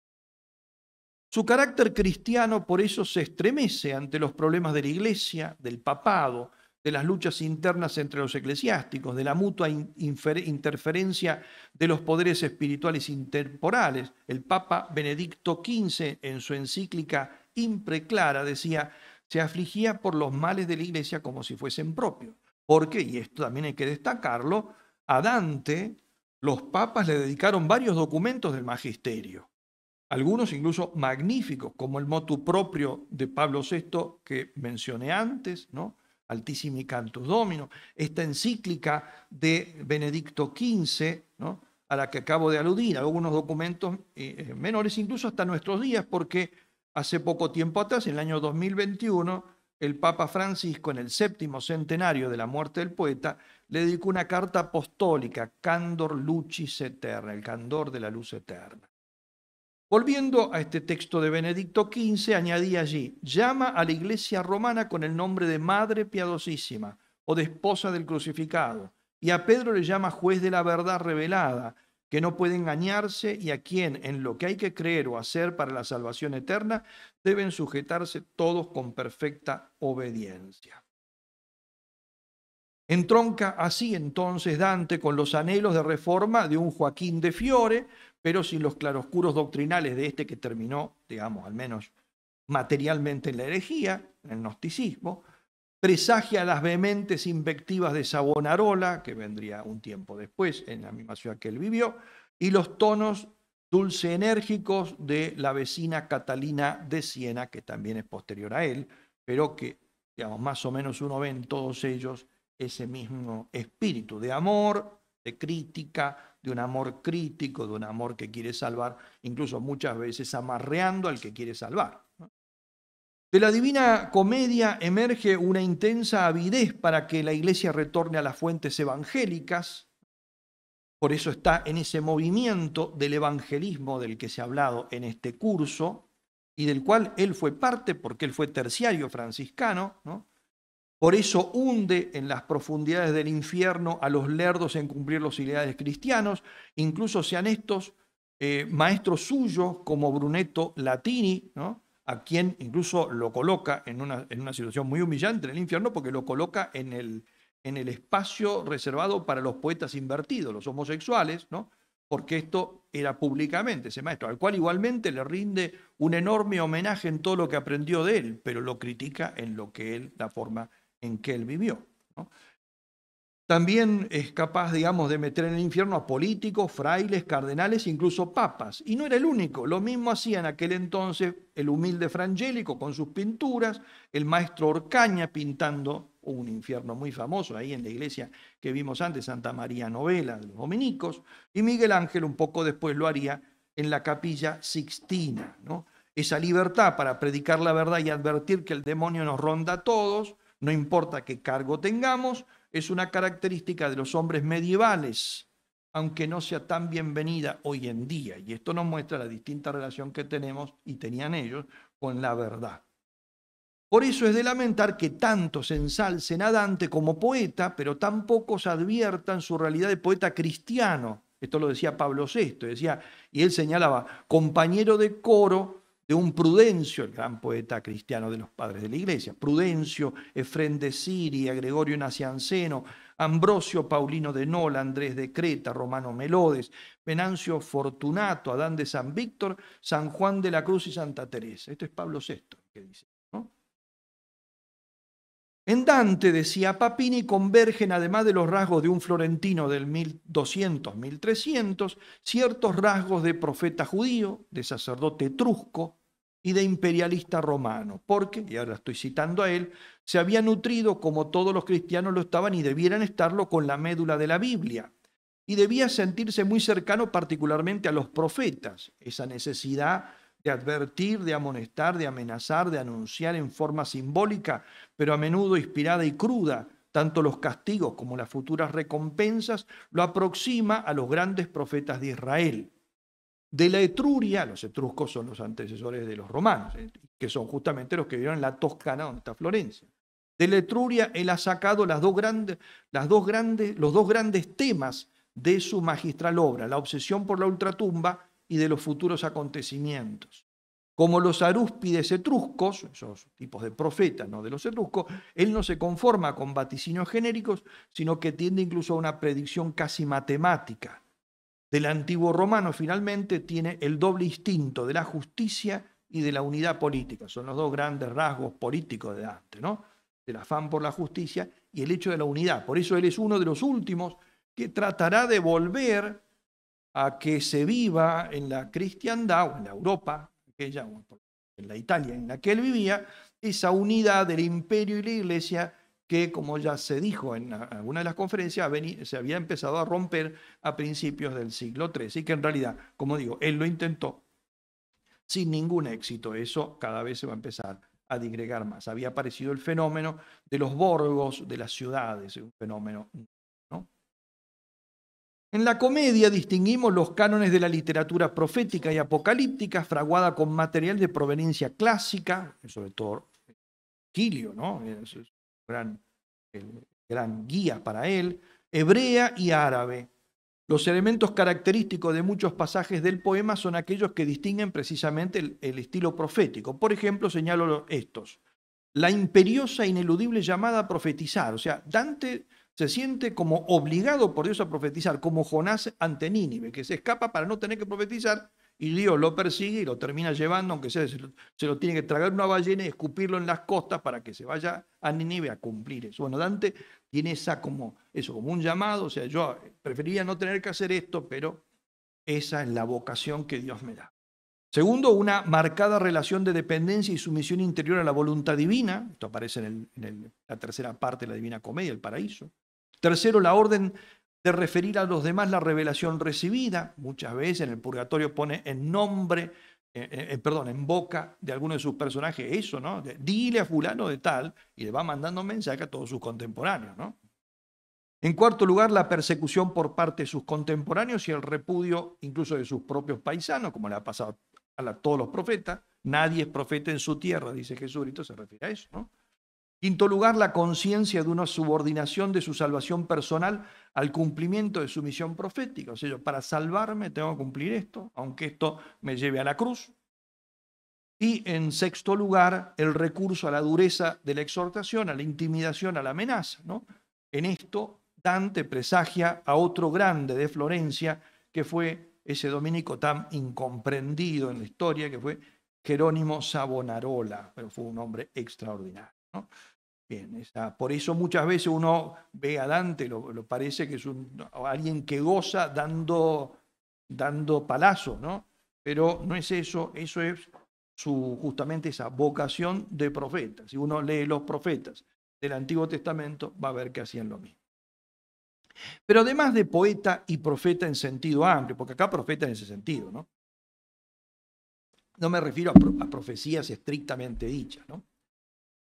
Su carácter cristiano por eso se estremece ante los problemas de la Iglesia, del papado, de las luchas internas entre los eclesiásticos, de la mutua interferencia de los poderes espirituales temporales. El Papa Benedicto XV en su encíclica Impreclara decía, se afligía por los males de la iglesia como si fuesen propios. Porque, y esto también hay que destacarlo, a Dante los papas le dedicaron varios documentos del magisterio, algunos incluso magníficos, como el motu propio de Pablo VI que mencioné antes, ¿no? Altissimi Cantus Domino, esta encíclica de Benedicto XV, ¿no? a la que acabo de aludir, algunos documentos eh, eh, menores, incluso hasta nuestros días, porque Hace poco tiempo atrás, en el año 2021, el Papa Francisco, en el séptimo centenario de la muerte del poeta, le dedicó una carta apostólica, Candor Lucis Eterna, el candor de la luz eterna. Volviendo a este texto de Benedicto XV, añadí allí, llama a la iglesia romana con el nombre de Madre Piadosísima o de Esposa del Crucificado, y a Pedro le llama juez de la verdad revelada, que no puede engañarse y a quien en lo que hay que creer o hacer para la salvación eterna deben sujetarse todos con perfecta obediencia. Entronca así entonces Dante con los anhelos de reforma de un Joaquín de Fiore, pero sin los claroscuros doctrinales de este que terminó, digamos, al menos materialmente en la herejía, en el gnosticismo, presagia las vehementes invectivas de Savonarola, que vendría un tiempo después en la misma ciudad que él vivió, y los tonos dulce enérgicos de la vecina Catalina de Siena, que también es posterior a él, pero que, digamos, más o menos uno ve en todos ellos ese mismo espíritu de amor, de crítica, de un amor crítico, de un amor que quiere salvar, incluso muchas veces amarreando al que quiere salvar. De la divina comedia emerge una intensa avidez para que la iglesia retorne a las fuentes evangélicas. Por eso está en ese movimiento del evangelismo del que se ha hablado en este curso y del cual él fue parte porque él fue terciario franciscano. ¿no? Por eso hunde en las profundidades del infierno a los lerdos en cumplir los ideales cristianos, incluso sean estos eh, maestros suyos como Brunetto Latini, ¿no? a quien incluso lo coloca en una, situación muy humillante en el infierno porque lo coloca en el, en el espacio reservado para los poetas invertidos, los homosexuales, ¿no? porque esto era públicamente ese maestro, al cual igualmente le rinde un enorme homenaje en todo lo que aprendió de él, pero lo critica en lo que él, la forma en que él vivió. ¿no? También es capaz, digamos, de meter en el infierno a políticos, frailes, cardenales, incluso papas. Y no era el único. Lo mismo hacía en aquel entonces el humilde Frangélico con sus pinturas, el maestro Orcaña pintando un infierno muy famoso ahí en la iglesia que vimos antes, Santa María Novela, de los dominicos. Y Miguel Ángel un poco después lo haría en la capilla Sixtina. ¿no? Esa libertad para predicar la verdad y advertir que el demonio nos ronda a todos, no importa qué cargo tengamos es una característica de los hombres medievales, aunque no sea tan bienvenida hoy en día. Y esto nos muestra la distinta relación que tenemos y tenían ellos con la verdad. Por eso es de lamentar que tanto ensalcen a Dante como poeta, pero tan pocos adviertan su realidad de poeta cristiano. Esto lo decía Pablo VI, decía, y él señalaba, compañero de coro un Prudencio, el gran poeta cristiano de los padres de la iglesia, Prudencio, Efren de Siria, Gregorio Nacianceno, Ambrosio Paulino de Nola, Andrés de Creta, Romano Melodes, Venancio Fortunato, Adán de San Víctor, San Juan de la Cruz y Santa Teresa. Esto es Pablo VI que dice. En Dante, decía Papini, convergen, además de los rasgos de un florentino del 1200-1300, ciertos rasgos de profeta judío, de sacerdote etrusco, y de imperialista romano, porque, y ahora estoy citando a él, se había nutrido, como todos los cristianos lo estaban y debieran estarlo, con la médula de la Biblia, y debía sentirse muy cercano particularmente a los profetas, esa necesidad de advertir, de amonestar, de amenazar, de anunciar en forma simbólica, pero a menudo inspirada y cruda, tanto los castigos como las futuras recompensas, lo aproxima a los grandes profetas de Israel de la Etruria, los etruscos son los antecesores de los romanos, eh, que son justamente los que vivieron en la Toscana, donde está Florencia. De la Etruria él ha sacado las dos grandes, los dos grandes temas de su magistral obra, la obsesión por la ultratumba y de los futuros acontecimientos. Como los arúspides etruscos, esos tipos de profetas, no de los etruscos, él no se conforma con vaticinios genéricos, sino que tiende incluso a una predicción casi matemática del antiguo romano finalmente tiene el doble instinto de la justicia y de la unidad política. Son los dos grandes rasgos políticos de Dante, ¿no? Del afán por la justicia y el hecho de la unidad. Por eso él es uno de los últimos que tratará de volver a que se viva en la cristiandad o en la Europa, en la Italia en la que él vivía, esa unidad del imperio y la iglesia que, como ya se dijo en alguna de las conferencias, se había empezado a romper a principios del siglo XIII y que en realidad, como digo, él lo intentó sin ningún éxito. Eso cada vez se va a empezar a digregar más. Había aparecido el fenómeno de los borgos, de las ciudades, un fenómeno. En la comedia distinguimos los cánones de la literatura profética y apocalíptica, fraguada con material de proveniencia clásica, sobre todo Quilio, ¿no? gran, gran guía para él, hebrea y árabe. Los elementos característicos de muchos pasajes del poema son aquellos que distinguen precisamente el, estilo profético. Por ejemplo, señalo estos. La imperiosa, ineludible llamada a profetizar. O sea, Dante se siente como obligado por Dios a profetizar, como Jonás ante Nínive, que se escapa para no tener que profetizar y Dios lo persigue y lo termina llevando, aunque sea, se lo, tiene que tragar una ballena y escupirlo en las costas para que se vaya a Nineveh a cumplir eso. Bueno, Dante tiene esa como, eso, como un llamado, o sea, yo eh, preferiría no tener que hacer esto, pero esa es la vocación que Dios me da. Segundo, una marcada relación de dependencia y sumisión interior a la voluntad divina. Esto aparece en, la tercera parte de la Divina Comedia, el paraíso. Tercero, la orden de referir a los demás la revelación recibida. Muchas veces en el purgatorio pone en nombre, perdón, en boca de alguno de sus personajes eso, ¿no? dile a fulano de tal y le va mandando mensaje a todos sus contemporáneos, ¿no? En cuarto lugar, la persecución por parte de sus contemporáneos y el repudio incluso de sus propios paisanos, como le ha pasado a todos los profetas. Nadie es profeta en su tierra, dice Jesús, Jesucristo, se refiere a eso, ¿no? Quinto lugar, la conciencia de una subordinación de su salvación personal al cumplimiento de su misión profética. O sea, yo para salvarme tengo que cumplir esto, aunque esto me lleve a la cruz. Y en sexto lugar, el recurso a la dureza de la exhortación, a la intimidación, a la amenaza. ¿no? En esto, Dante presagia a otro grande de Florencia, que fue ese dominico tan incomprendido en la historia, que fue Jerónimo Savonarola, pero fue un hombre extraordinario por eso muchas veces uno ve a Dante, lo, parece que es alguien que goza dando, dando palazo, ¿no? Pero no es eso, eso es su, justamente esa vocación de profeta. Si uno lee los profetas del Antiguo Testamento, va a ver que hacían lo mismo. Pero además de poeta y profeta en sentido amplio, porque acá profeta en ese sentido, ¿no? No me refiero a profecías estrictamente dichas, ¿no?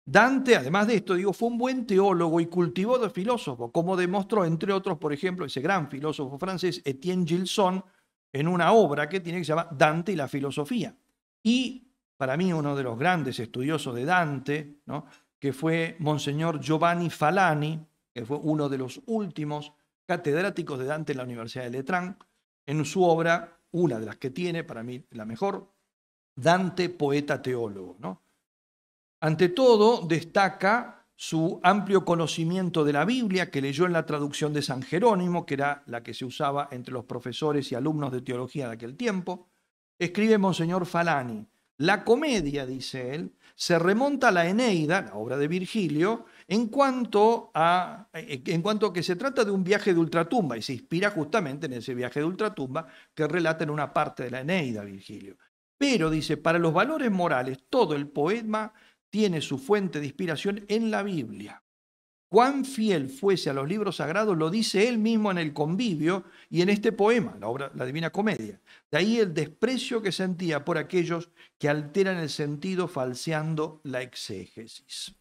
Dante, además de esto, digo, fue un buen teólogo y cultivó de filósofo, como demostró, entre otros, por ejemplo, ese gran filósofo francés, Etienne Gilson, en una obra que tiene que se llama Dante y la filosofía. Y para mí uno de los grandes estudiosos de Dante, que fue Monseñor Giovanni Falani, que fue uno de los últimos catedráticos de Dante en la Universidad de Letrán, en su obra, una de las que tiene, para mí la mejor, Dante, poeta teólogo. ¿no? Ante todo, destaca su amplio conocimiento de la Biblia que leyó en la traducción de San Jerónimo, que era la que se usaba entre los profesores y alumnos de teología de aquel tiempo. Escribe Monseñor Falani, la comedia, dice él, se remonta a la Eneida, la obra de Virgilio, en cuanto a, en cuanto que se trata de un viaje de ultratumba, y se inspira justamente en ese viaje de ultratumba que relata en una parte de la Eneida Virgilio. Pero, dice, para los valores morales, todo el poema tiene su fuente de inspiración en la Biblia. Cuán fiel fuese a los libros sagrados lo dice él mismo en el convivio y en este poema, la obra La Divina Comedia. De ahí el desprecio que sentía por aquellos que alteran el sentido falseando la exégesis.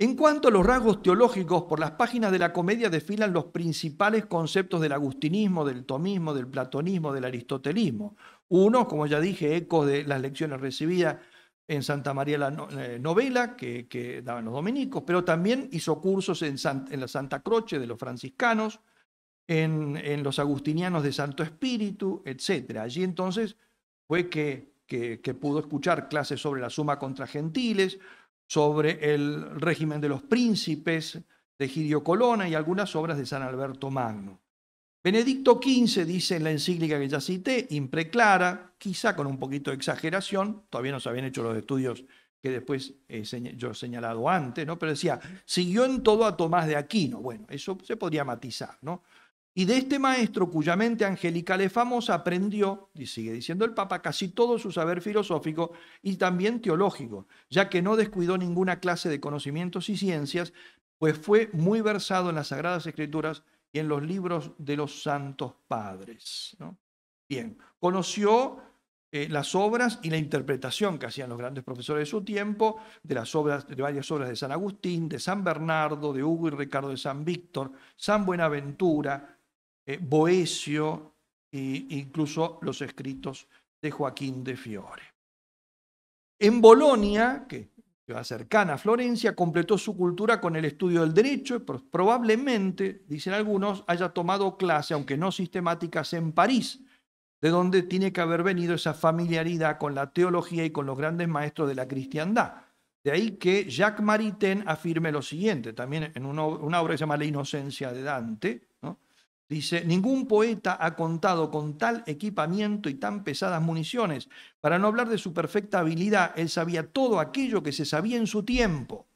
En cuanto a los rasgos teológicos, por las páginas de la comedia desfilan los principales conceptos del agustinismo, del tomismo, del platonismo, del aristotelismo. Uno, como ya dije, ecos de las lecciones recibidas en Santa María la eh, Novela, que, daban los dominicos, pero también hizo cursos en, la Santa Croce de los franciscanos, en, los agustinianos de Santo Espíritu, etc. Allí entonces fue que, que, pudo escuchar clases sobre la suma contra gentiles, sobre el régimen de los príncipes de Gidio Colona y algunas obras de San Alberto Magno. Benedicto XV dice en la encíclica que ya cité, impreclara, quizá con un poquito de exageración, todavía no se habían hecho los estudios que después eh, yo he señalado antes, ¿no? pero decía, siguió en todo a Tomás de Aquino. Bueno, eso se podría matizar, ¿no? Y de este maestro, cuya mente angelical es famosa, aprendió, y sigue diciendo el Papa, casi todo su saber filosófico y también teológico, ya que no descuidó ninguna clase de conocimientos y ciencias, pues fue muy versado en las Sagradas Escrituras, y en los libros de los santos padres. Bien, conoció eh, las obras y la interpretación que hacían los grandes profesores de su tiempo, de, las obras, de varias obras de San Agustín, de San Bernardo, de Hugo y Ricardo de San Víctor, San Buenaventura, eh, Boesio e incluso los escritos de Joaquín de Fiore. En Bolonia, que cercana Florencia, completó su cultura con el estudio del derecho y probablemente, dicen algunos, haya tomado clases, aunque no sistemáticas, en París, de donde tiene que haber venido esa familiaridad con la teología y con los grandes maestros de la cristiandad. De ahí que Jacques Maritain afirme lo siguiente, también en una, obra que se llama La Inocencia de Dante, Dice, ningún poeta ha contado con tal equipamiento y tan pesadas municiones. Para no hablar de su perfecta habilidad, él sabía todo aquello que se sabía en su tiempo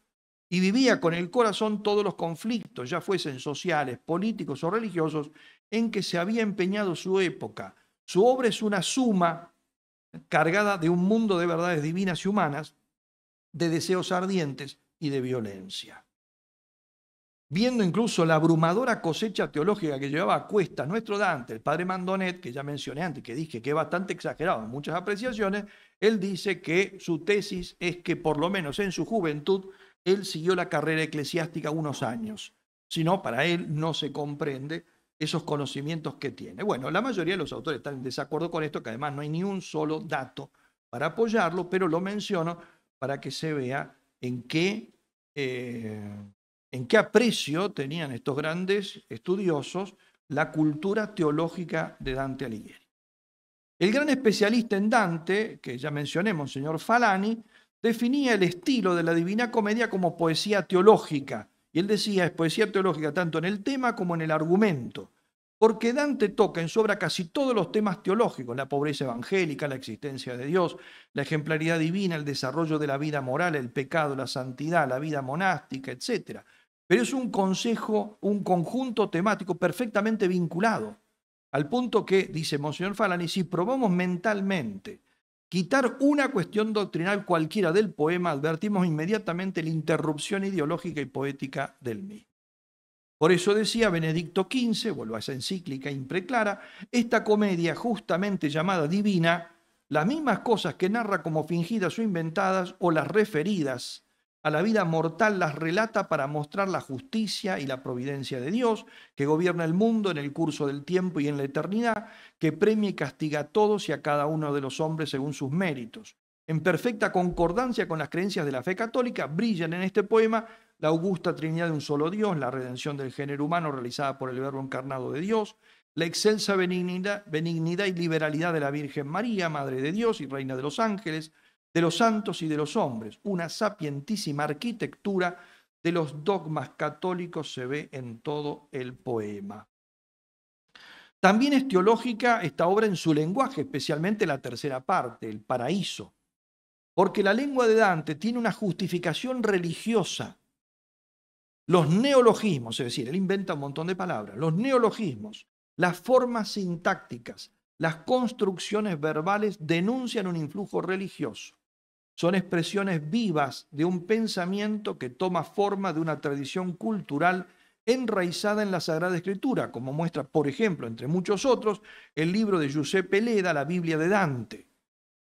y vivía con el corazón todos los conflictos, ya fuesen sociales, políticos o religiosos, en que se había empeñado su época. Su obra es una suma cargada de un mundo de verdades divinas y humanas, de deseos ardientes y de violencia viendo incluso la abrumadora cosecha teológica que llevaba a cuesta nuestro Dante, el padre Mandonet, que ya mencioné antes, que dije que es bastante exagerado en muchas apreciaciones, él dice que su tesis es que por lo menos en su juventud él siguió la carrera eclesiástica unos años, si no, para él no se comprende esos conocimientos que tiene. Bueno, la mayoría de los autores están en desacuerdo con esto, que además no hay ni un solo dato para apoyarlo, pero lo menciono para que se vea en qué eh, en qué aprecio tenían estos grandes estudiosos la cultura teológica de Dante Alighieri. El gran especialista en Dante, que ya mencioné, Monseñor Falani, definía el estilo de la Divina Comedia como poesía teológica. Y él decía, es poesía teológica tanto en el tema como en el argumento. Porque Dante toca en su obra casi todos los temas teológicos, la pobreza evangélica, la existencia de Dios, la ejemplaridad divina, el desarrollo de la vida moral, el pecado, la santidad, la vida monástica, etcétera pero es un consejo, un conjunto temático perfectamente vinculado, al punto que, dice Monseñor Falani, si probamos mentalmente quitar una cuestión doctrinal cualquiera del poema, advertimos inmediatamente la interrupción ideológica y poética del mismo. Por eso decía Benedicto XV, vuelvo a esa encíclica impreclara, esta comedia justamente llamada divina, las mismas cosas que narra como fingidas o inventadas o las referidas a la vida mortal las relata para mostrar la justicia y la providencia de Dios, que gobierna el mundo en el curso del tiempo y en la eternidad, que premia y castiga a todos y a cada uno de los hombres según sus méritos. En perfecta concordancia con las creencias de la fe católica, brillan en este poema la augusta Trinidad de un solo Dios, la redención del género humano realizada por el Verbo encarnado de Dios, la excelsa benignidad, benignidad y liberalidad de la Virgen María, Madre de Dios y Reina de los Ángeles, de los santos y de los hombres. Una sapientísima arquitectura de los dogmas católicos se ve en todo el poema. También es teológica esta obra en su lenguaje, especialmente la tercera parte, el paraíso, porque la lengua de Dante tiene una justificación religiosa. Los neologismos, es decir, él inventa un montón de palabras, los neologismos, las formas sintácticas, las construcciones verbales denuncian un influjo religioso son expresiones vivas de un pensamiento que toma forma de una tradición cultural enraizada en la Sagrada Escritura, como muestra, por ejemplo, entre muchos otros, el libro de Giuseppe Leda, la Biblia de Dante.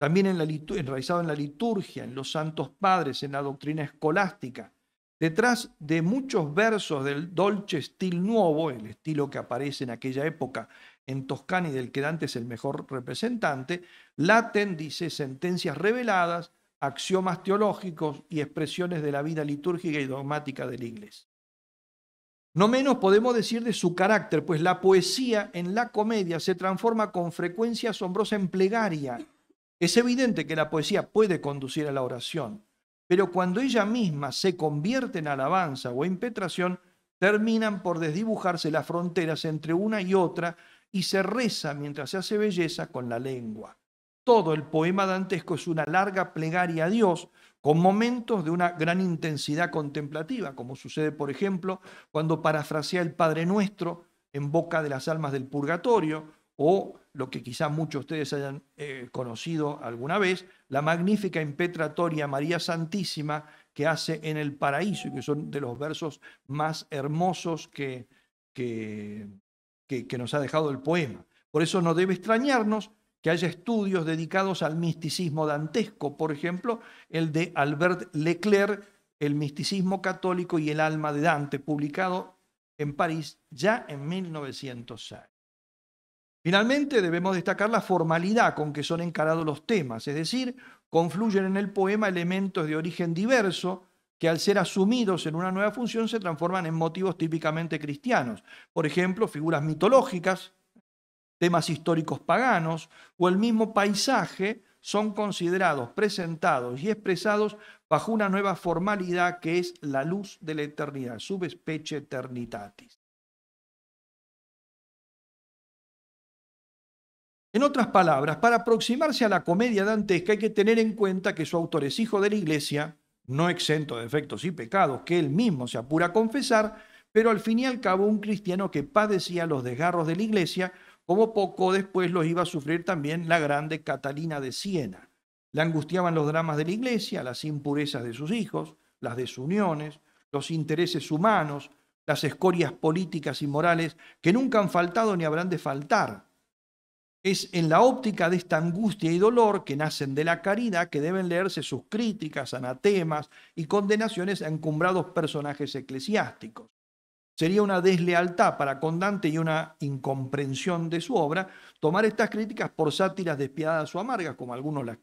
También en la enraizado en la liturgia, en los santos padres, en la doctrina escolástica. Detrás de muchos versos del Dolce Stil Nuovo, el estilo que aparece en aquella época en Toscana y del que Dante es el mejor representante, laten, dice, sentencias reveladas axiomas teológicos y expresiones de la vida litúrgica y dogmática de la Iglesia. No menos podemos decir de su carácter, pues la poesía en la comedia se transforma con frecuencia asombrosa en plegaria. Es evidente que la poesía puede conducir a la oración, pero cuando ella misma se convierte en alabanza o impetración, terminan por desdibujarse las fronteras entre una y otra y se reza mientras se hace belleza con la lengua. Todo el poema dantesco es una larga plegaria a Dios con momentos de una gran intensidad contemplativa, como sucede, por ejemplo, cuando parafrasea el Padre Nuestro en boca de las almas del purgatorio, o lo que quizá muchos de ustedes hayan eh, conocido alguna vez, la magnífica impetratoria María Santísima que hace en el paraíso, y que son de los versos más hermosos que, que, que nos ha dejado el poema. Por eso no debe extrañarnos que haya estudios dedicados al misticismo dantesco, por ejemplo, el de Albert Leclerc, El misticismo católico y el alma de Dante, publicado en París ya en 1906. Finalmente, debemos destacar la formalidad con que son encarados los temas, es decir, confluyen en el poema elementos de origen diverso que al ser asumidos en una nueva función se transforman en motivos típicamente cristianos, por ejemplo, figuras mitológicas, temas históricos paganos o el mismo paisaje son considerados, presentados y expresados bajo una nueva formalidad que es la luz de la eternidad, subespecie eternitatis. En otras palabras, para aproximarse a la comedia dantesca hay que tener en cuenta que su autor es hijo de la iglesia, no exento de defectos y pecados que él mismo se apura a confesar, pero al fin y al cabo un cristiano que padecía los desgarros de la iglesia como poco después los iba a sufrir también la grande Catalina de Siena. La angustiaban los dramas de la iglesia, las impurezas de sus hijos, las desuniones, los intereses humanos, las escorias políticas y morales que nunca han faltado ni habrán de faltar. Es en la óptica de esta angustia y dolor que nacen de la caridad que deben leerse sus críticas, anatemas y condenaciones a encumbrados personajes eclesiásticos. Sería una deslealtad para con Dante y una incomprensión de su obra tomar estas críticas por sátiras despiadadas o amargas, como algunos las,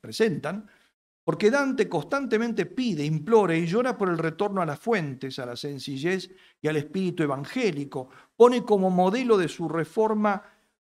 presentan, porque Dante constantemente pide, implora y llora por el retorno a las fuentes, a la sencillez y al espíritu evangélico. Pone como modelo de su reforma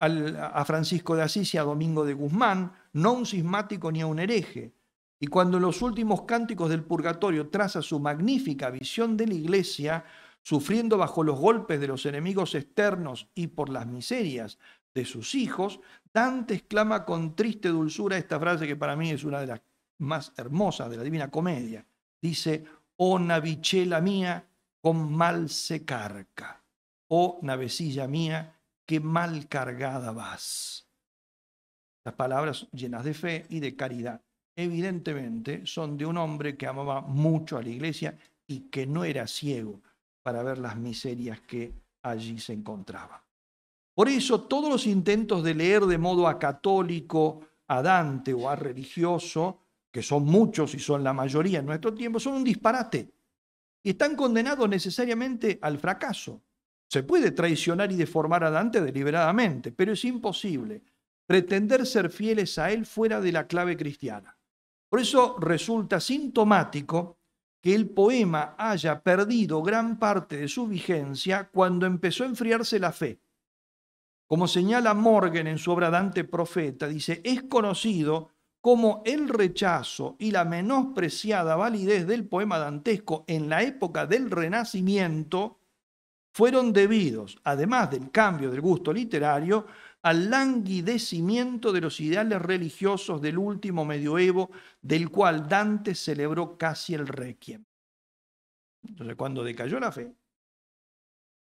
a Francisco de Asís y a Domingo de Guzmán, no un cismático ni a un hereje. Y cuando en los últimos cánticos del purgatorio traza su magnífica visión de la iglesia, sufriendo bajo los golpes de los enemigos externos y por las miserias de sus hijos, Dante exclama con triste dulzura esta frase que para mí es una de las más hermosas de la Divina Comedia. Dice, oh navichela mía, con mal se carca. Oh navecilla mía, qué mal cargada vas. Las palabras llenas de fe y de caridad, evidentemente, son de un hombre que amaba mucho a la iglesia y que no era ciego, para ver las miserias que allí se encontraban. Por eso todos los intentos de leer de modo acatólico a Dante o a religioso, que son muchos y son la mayoría en nuestro tiempo, son un disparate y están condenados necesariamente al fracaso. Se puede traicionar y deformar a Dante deliberadamente, pero es imposible pretender ser fieles a él fuera de la clave cristiana. Por eso resulta sintomático que el poema haya perdido gran parte de su vigencia cuando empezó a enfriarse la fe. Como señala Morgan en su obra Dante Profeta, dice, es conocido como el rechazo y la menospreciada validez del poema dantesco en la época del Renacimiento fueron debidos, además del cambio del gusto literario, al languidecimiento de los ideales religiosos del último medioevo, del cual Dante celebró casi el requiem. Entonces, cuando decayó la fe,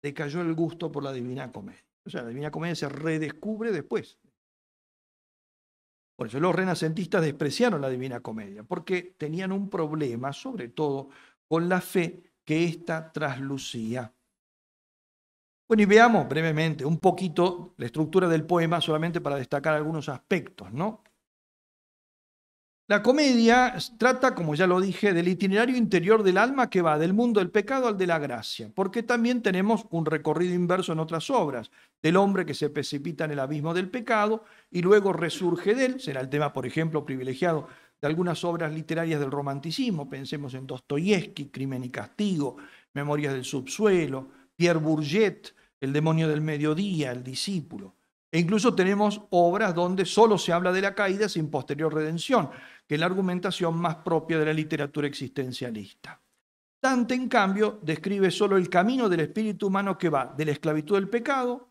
decayó el gusto por la Divina Comedia. O sea, la Divina Comedia se redescubre después. Por eso los renacentistas despreciaron la Divina Comedia, porque tenían un problema, sobre todo, con la fe que ésta traslucía. Bueno, y veamos brevemente un poquito la estructura del poema solamente para destacar algunos aspectos, ¿no? La comedia trata, como ya lo dije, del itinerario interior del alma que va del mundo del pecado al de la gracia, porque también tenemos un recorrido inverso en otras obras, del hombre que se precipita en el abismo del pecado y luego resurge de él, será el tema, por ejemplo, privilegiado de algunas obras literarias del romanticismo, pensemos en Dostoyevsky, Crimen y Castigo, Memorias del Subsuelo, Pierre Bourget, El demonio del mediodía, El discípulo. E incluso tenemos obras donde solo se habla de la caída sin posterior redención, que es la argumentación más propia de la literatura existencialista. Dante, en cambio, describe solo el camino del espíritu humano que va de la esclavitud del pecado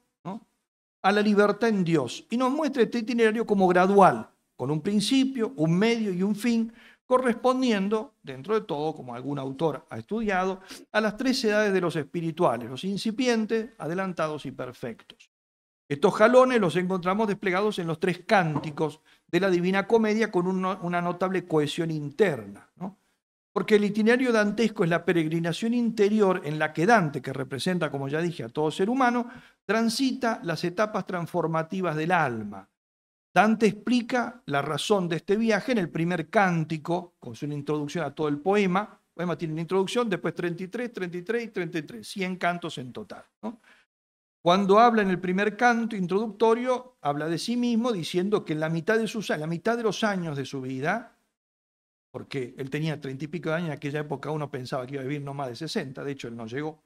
a la libertad en Dios y nos muestra este itinerario como gradual, con un principio, un medio y un fin, correspondiendo, dentro de todo, como algún autor ha estudiado, a las tres edades de los espirituales, los incipientes, adelantados y perfectos. Estos jalones los encontramos desplegados en los tres cánticos de la Divina Comedia con una notable cohesión interna, porque el itinerario dantesco es la peregrinación interior en la que Dante, que representa, como ya dije, a todo ser humano, transita las etapas transformativas del alma, Dante explica la razón de este viaje en el primer cántico, con una introducción a todo el poema. El poema tiene una introducción, después 33, 33 33, 100 cantos en total. Cuando habla en el primer canto introductorio, habla de sí mismo diciendo que en la mitad de, sus, la mitad de los años de su vida, porque él tenía treinta y pico de años en aquella época, uno pensaba que iba a vivir no más de 60, de hecho él no llegó,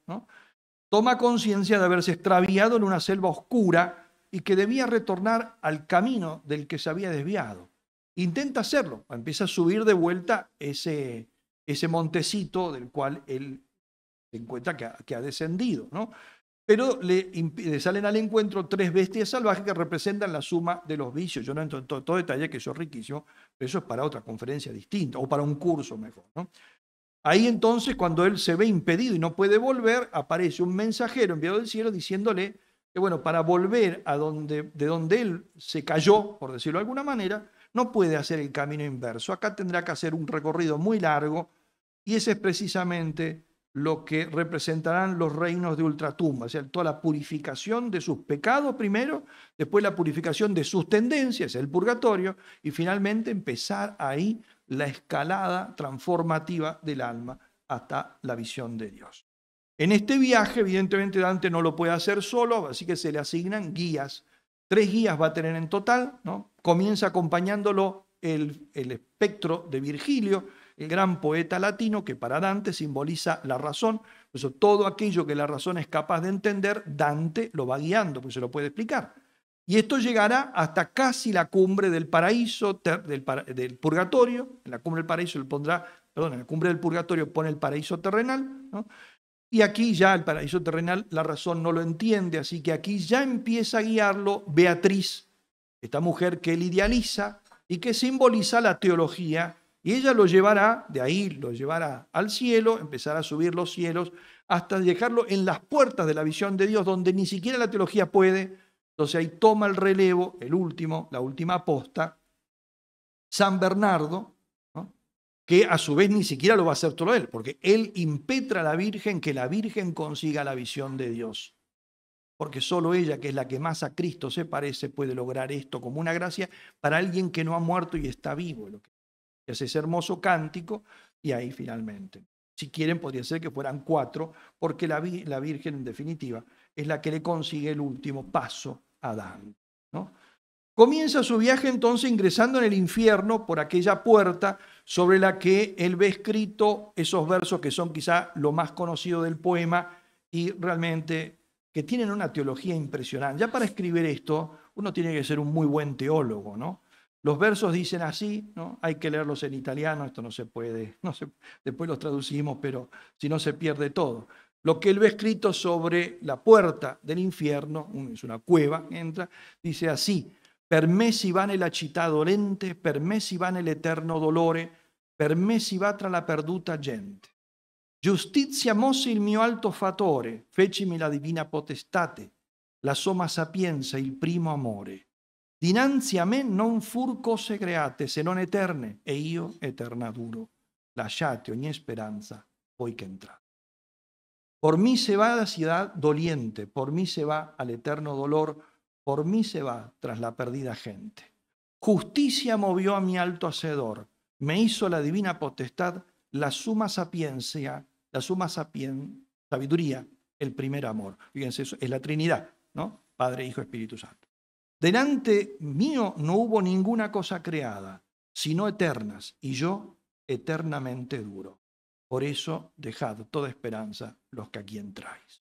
toma conciencia de haberse extraviado en una selva oscura y que debía retornar al camino del que se había desviado. Intenta hacerlo, empieza a subir de vuelta ese, ese montecito del cual él se encuentra que ha, descendido, ¿no? Pero le, salen al encuentro tres bestias salvajes que representan la suma de los vicios. Yo no entro en todo, detalle, que eso es riquísimo, pero eso es para otra conferencia distinta o para un curso mejor. ¿no? Ahí entonces, cuando él se ve impedido y no puede volver, aparece un mensajero enviado del cielo diciéndole que bueno, para volver a donde, de donde él se cayó, por decirlo de alguna manera, no puede hacer el camino inverso. Acá tendrá que hacer un recorrido muy largo y ese es precisamente lo que representarán los reinos de ultratumba, o sea, toda la purificación de sus pecados primero, después la purificación de sus tendencias, el purgatorio, y finalmente empezar ahí la escalada transformativa del alma hasta la visión de Dios. En este viaje, evidentemente, Dante no lo puede hacer solo, así que se le asignan guías. Tres guías va a tener en total, Comienza acompañándolo el, espectro de Virgilio, el gran poeta latino que para Dante simboliza la razón. Por eso todo aquello que la razón es capaz de entender, Dante lo va guiando, pues se lo puede explicar. Y esto llegará hasta casi la cumbre del paraíso, del, purgatorio. En la cumbre del paraíso pondrá, perdón, en la cumbre del purgatorio pone el paraíso terrenal, ¿no? Y aquí ya el paraíso terrenal, la razón no lo entiende, así que aquí ya empieza a guiarlo Beatriz, esta mujer que él idealiza y que simboliza la teología, y ella lo llevará, de ahí lo llevará al cielo, empezará a subir los cielos, hasta dejarlo en las puertas de la visión de Dios, donde ni siquiera la teología puede. Entonces ahí toma el relevo, el último, la última aposta, San Bernardo, que a su vez ni siquiera lo va a hacer todo él, porque él impetra a la Virgen que la Virgen consiga la visión de Dios. Porque solo ella, que es la que más a Cristo se parece, puede lograr esto como una gracia para alguien que no ha muerto y está vivo. que ese hermoso cántico y ahí finalmente. Si quieren, podría ser que fueran cuatro, porque la, la Virgen en definitiva es la que le consigue el último paso a Adán. ¿no? Comienza su viaje entonces ingresando en el infierno por aquella puerta sobre la que él ve escrito esos versos que son quizá lo más conocido del poema y realmente que tienen una teología impresionante. Ya para escribir esto, uno tiene que ser un muy buen teólogo, ¿no? Los versos dicen así, ¿no? Hay que leerlos en italiano, esto no se puede, <laughs> no se, después los traducimos, pero si no se pierde todo. Lo que él ve escrito sobre la puerta del infierno, es una cueva, entra, dice así, per van el achitado lente, per van el eterno dolore, per me si va tra la perduta gente. Giustizia mosse il mio alto fatore, fecimi la divina potestate, la somma sapienza, il primo amore. Dinanzi a me non fur cose create, se non eterne, e io eterna duro. Lasciate ogni speranza, poi che entra. Por mí se va la ciudad doliente, por mí se va al eterno dolor, por mí se va tras la perdida gente. Justicia movió a mi alto hacedor, me hizo la divina potestad la suma sapiencia, la suma sabiduría, el primer amor. Fíjense, eso es la Trinidad, ¿no? Padre, Hijo, Espíritu Santo. Delante mío no hubo ninguna cosa creada, sino eternas, y yo eternamente duro. Por eso dejad toda esperanza los que aquí entráis.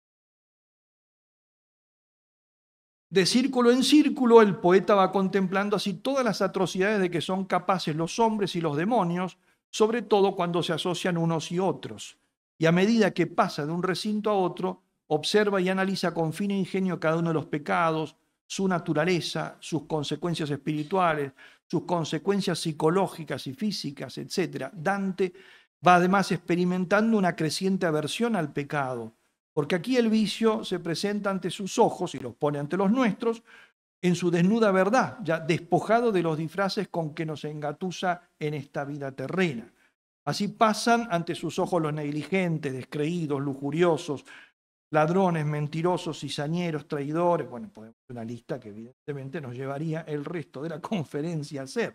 De círculo en círculo, el poeta va contemplando así todas las atrocidades de que son capaces los hombres y los demonios, sobre todo cuando se asocian unos y otros. Y a medida que pasa de un recinto a otro, observa y analiza con fino e ingenio cada uno de los pecados, su naturaleza, sus consecuencias espirituales, sus consecuencias psicológicas y físicas, etc. Dante va además experimentando una creciente aversión al pecado porque aquí el vicio se presenta ante sus ojos y los pone ante los nuestros en su desnuda verdad, ya despojado de los disfraces con que nos engatusa en esta vida terrena. Así pasan ante sus ojos los negligentes, descreídos, lujuriosos, ladrones, mentirosos, cizañeros, traidores. Bueno, podemos una lista que evidentemente nos llevaría el resto de la <laughs> conferencia a hacer,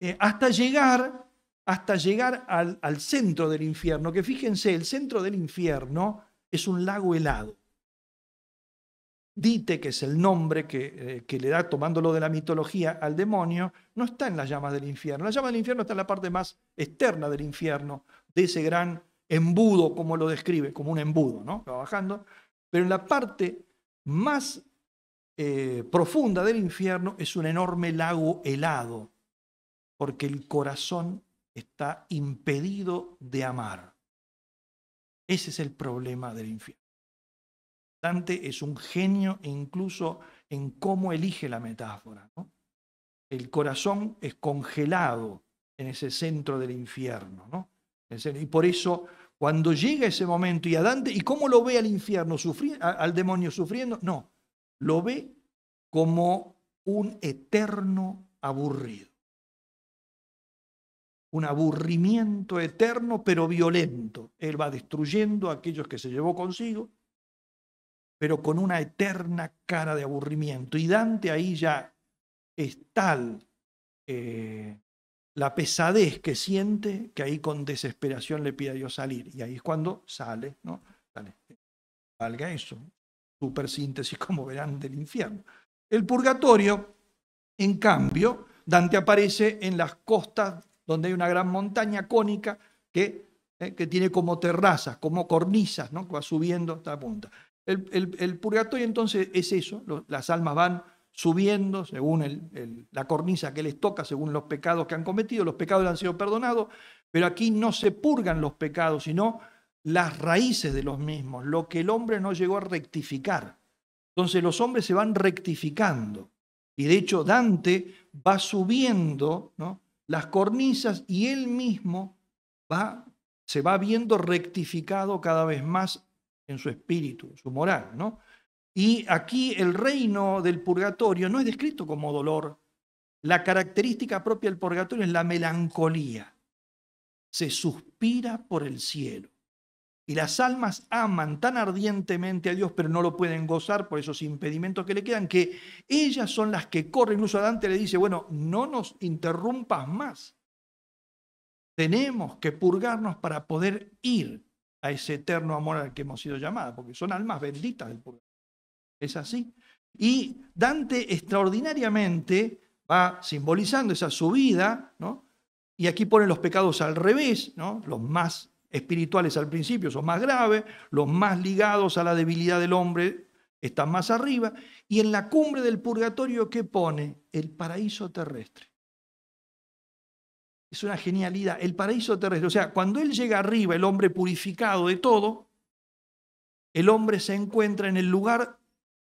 eh, hasta llegar, hasta llegar al centro del infierno, que fíjense, el centro del infierno es un lago helado. Dite, que es el nombre eh, que, le da tomándolo de la mitología al demonio, no está en las llamas del infierno. Las llamas del infierno está en la parte más externa del infierno, de ese gran embudo, como lo describe, como un embudo, ¿no? bajando. Pero en la parte más eh, profunda del infierno es un enorme lago helado, porque el corazón está impedido de amar. Ese es el problema del infierno. Dante es un genio e incluso en cómo elige la metáfora. El corazón es congelado en ese centro del infierno. Y por eso, cuando llega ese momento y a Dante, ¿y cómo lo ve al infierno, al demonio sufriendo? No, lo ve como un eterno aburrido un aburrimiento eterno pero violento. Él va destruyendo a aquellos que se llevó consigo, pero con una eterna cara de aburrimiento. Y Dante ahí ya es tal eh, la pesadez que siente que ahí con desesperación le pide a Dios salir. Y ahí es cuando sale, ¿no? Valga eso. Super síntesis, como verán, del infierno. El purgatorio, en cambio, Dante aparece en las costas donde hay una gran montaña cónica que, eh, que tiene como terrazas, como cornisas, ¿no? que va subiendo hasta la punta. El, purgatorio entonces es eso, las almas van subiendo según la cornisa que les toca, según los pecados que han cometido, los pecados han sido perdonados, pero aquí no se purgan los pecados, sino las raíces de los mismos, lo que el hombre no llegó a rectificar. Entonces los hombres se van rectificando. Y de hecho Dante va subiendo ¿no? las cornisas y él mismo va, se va viendo rectificado cada vez más en su espíritu, en su moral, ¿no? Y aquí el reino del purgatorio no es descrito como dolor. La característica propia del purgatorio es la melancolía. Se suspira por el cielo. Y las almas aman tan ardientemente a Dios, pero no lo pueden gozar por esos impedimentos que le quedan, que ellas son las que corren. Incluso a Dante le dice, bueno, no nos interrumpas más. Tenemos que purgarnos para poder ir a ese eterno amor al que hemos sido llamadas, porque son almas benditas del purgatorio. Es así. Y Dante extraordinariamente va simbolizando esa subida, ¿no? Y aquí pone los pecados al revés, ¿no? Los más espirituales al principio son más graves, los más ligados a la debilidad del hombre están más arriba, y en la cumbre del purgatorio, ¿qué pone? El paraíso terrestre. Es una genialidad, el paraíso terrestre. O sea, cuando él llega arriba, el hombre purificado de todo, el hombre se encuentra en el lugar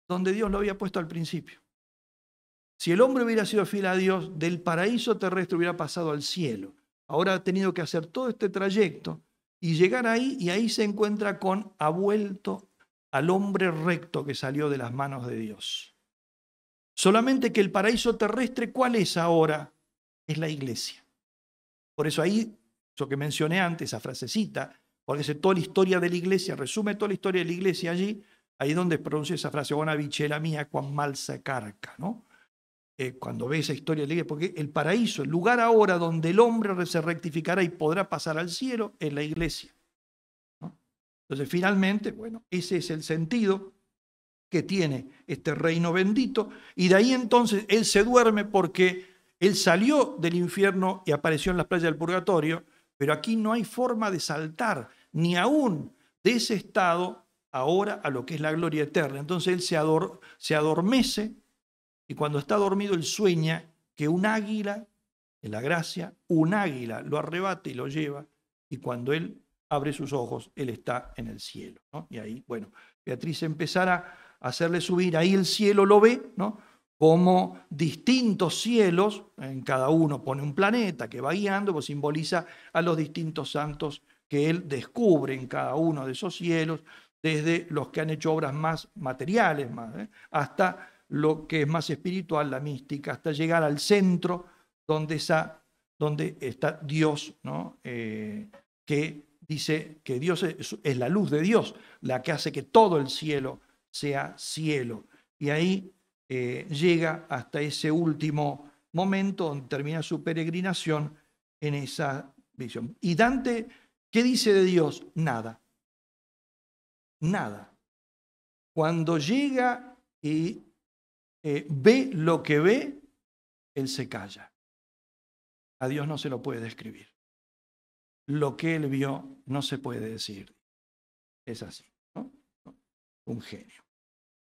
donde Dios lo había puesto al principio. Si el hombre hubiera sido fiel a Dios, del paraíso terrestre hubiera pasado al cielo. Ahora ha tenido que hacer todo este trayecto y llegar ahí y ahí se encuentra con ha vuelto al hombre recto que salió de las manos de Dios. Solamente que el paraíso terrestre, ¿cuál es ahora? Es la iglesia. Por eso ahí, lo que mencioné antes, esa frasecita, porque es toda la historia de la iglesia, resume toda la historia de la iglesia allí, ahí es donde pronuncia esa frase, buena bichela mía, cuán mal se carca, ¿no? Eh, cuando ve esa historia iglesia, porque el paraíso, el lugar ahora donde el hombre se rectificará y podrá pasar al cielo, es la iglesia. Entonces, finalmente, bueno, ese es el sentido que tiene este reino bendito, y de ahí entonces él se duerme porque él salió del infierno y apareció en las playas del purgatorio, pero aquí no hay forma de saltar, ni aún de ese estado ahora a lo que es la gloria eterna. Entonces él se adormece y cuando está dormido, él sueña que un águila, en la gracia, un águila lo arrebata y lo lleva. Y cuando él abre sus ojos, él está en el cielo. Y ahí, bueno, Beatriz empezará a hacerle subir. Ahí el cielo lo ve, ¿no? como distintos cielos, en cada uno pone un planeta que va guiando, pues simboliza a los distintos santos que él descubre en cada uno de esos cielos, desde los que han hecho obras más materiales, más, ¿eh? hasta lo que es más espiritual, la mística, hasta llegar al centro donde, donde está Dios, ¿no? Eh, que dice que Dios es, la luz de Dios, la que hace que todo el cielo sea cielo. Y ahí eh, llega hasta ese último momento donde termina su peregrinación en esa visión. Y Dante, ¿qué dice de Dios? Nada. Nada. Cuando llega y eh, ve lo que ve, él se calla. A Dios no se lo puede describir. Lo que él vio no se puede decir. Es así. Un genio.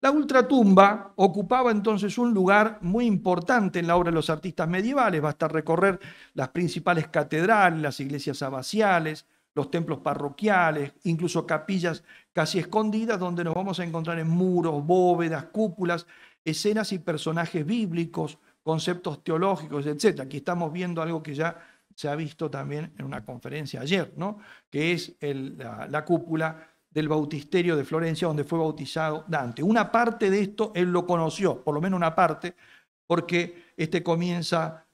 La ultratumba ocupaba entonces un lugar muy importante en la obra de los artistas medievales. Basta recorrer las principales catedrales, las iglesias abaciales, los templos parroquiales, incluso capillas casi escondidas, donde nos vamos a encontrar en muros, bóvedas, cúpulas, escenas y personajes bíblicos, conceptos teológicos, etc. Aquí estamos viendo algo que ya se ha visto también en una conferencia ayer, ¿no? que es la, cúpula del bautisterio de Florencia, donde fue bautizado Dante. Una parte de esto él lo conoció, por lo menos una parte, porque este comienza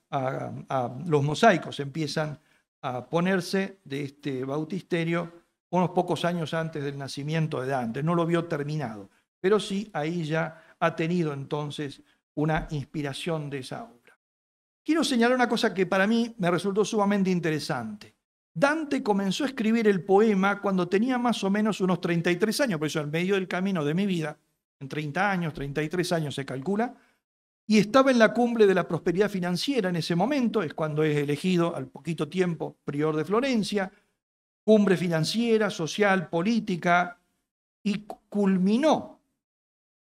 los mosaicos empiezan a ponerse de este bautisterio unos pocos años antes del nacimiento de Dante. No lo vio terminado, pero sí ahí ya ha tenido entonces una inspiración de esa obra. Quiero señalar una cosa que para mí me resultó sumamente interesante. Dante comenzó a escribir el poema cuando tenía más o menos unos 33 años, por eso en medio del camino de mi vida, en 30 años, 33 años se calcula, y estaba en la cumbre de la prosperidad financiera en ese momento, es cuando es elegido al poquito tiempo prior de Florencia, cumbre financiera, social, política, y culminó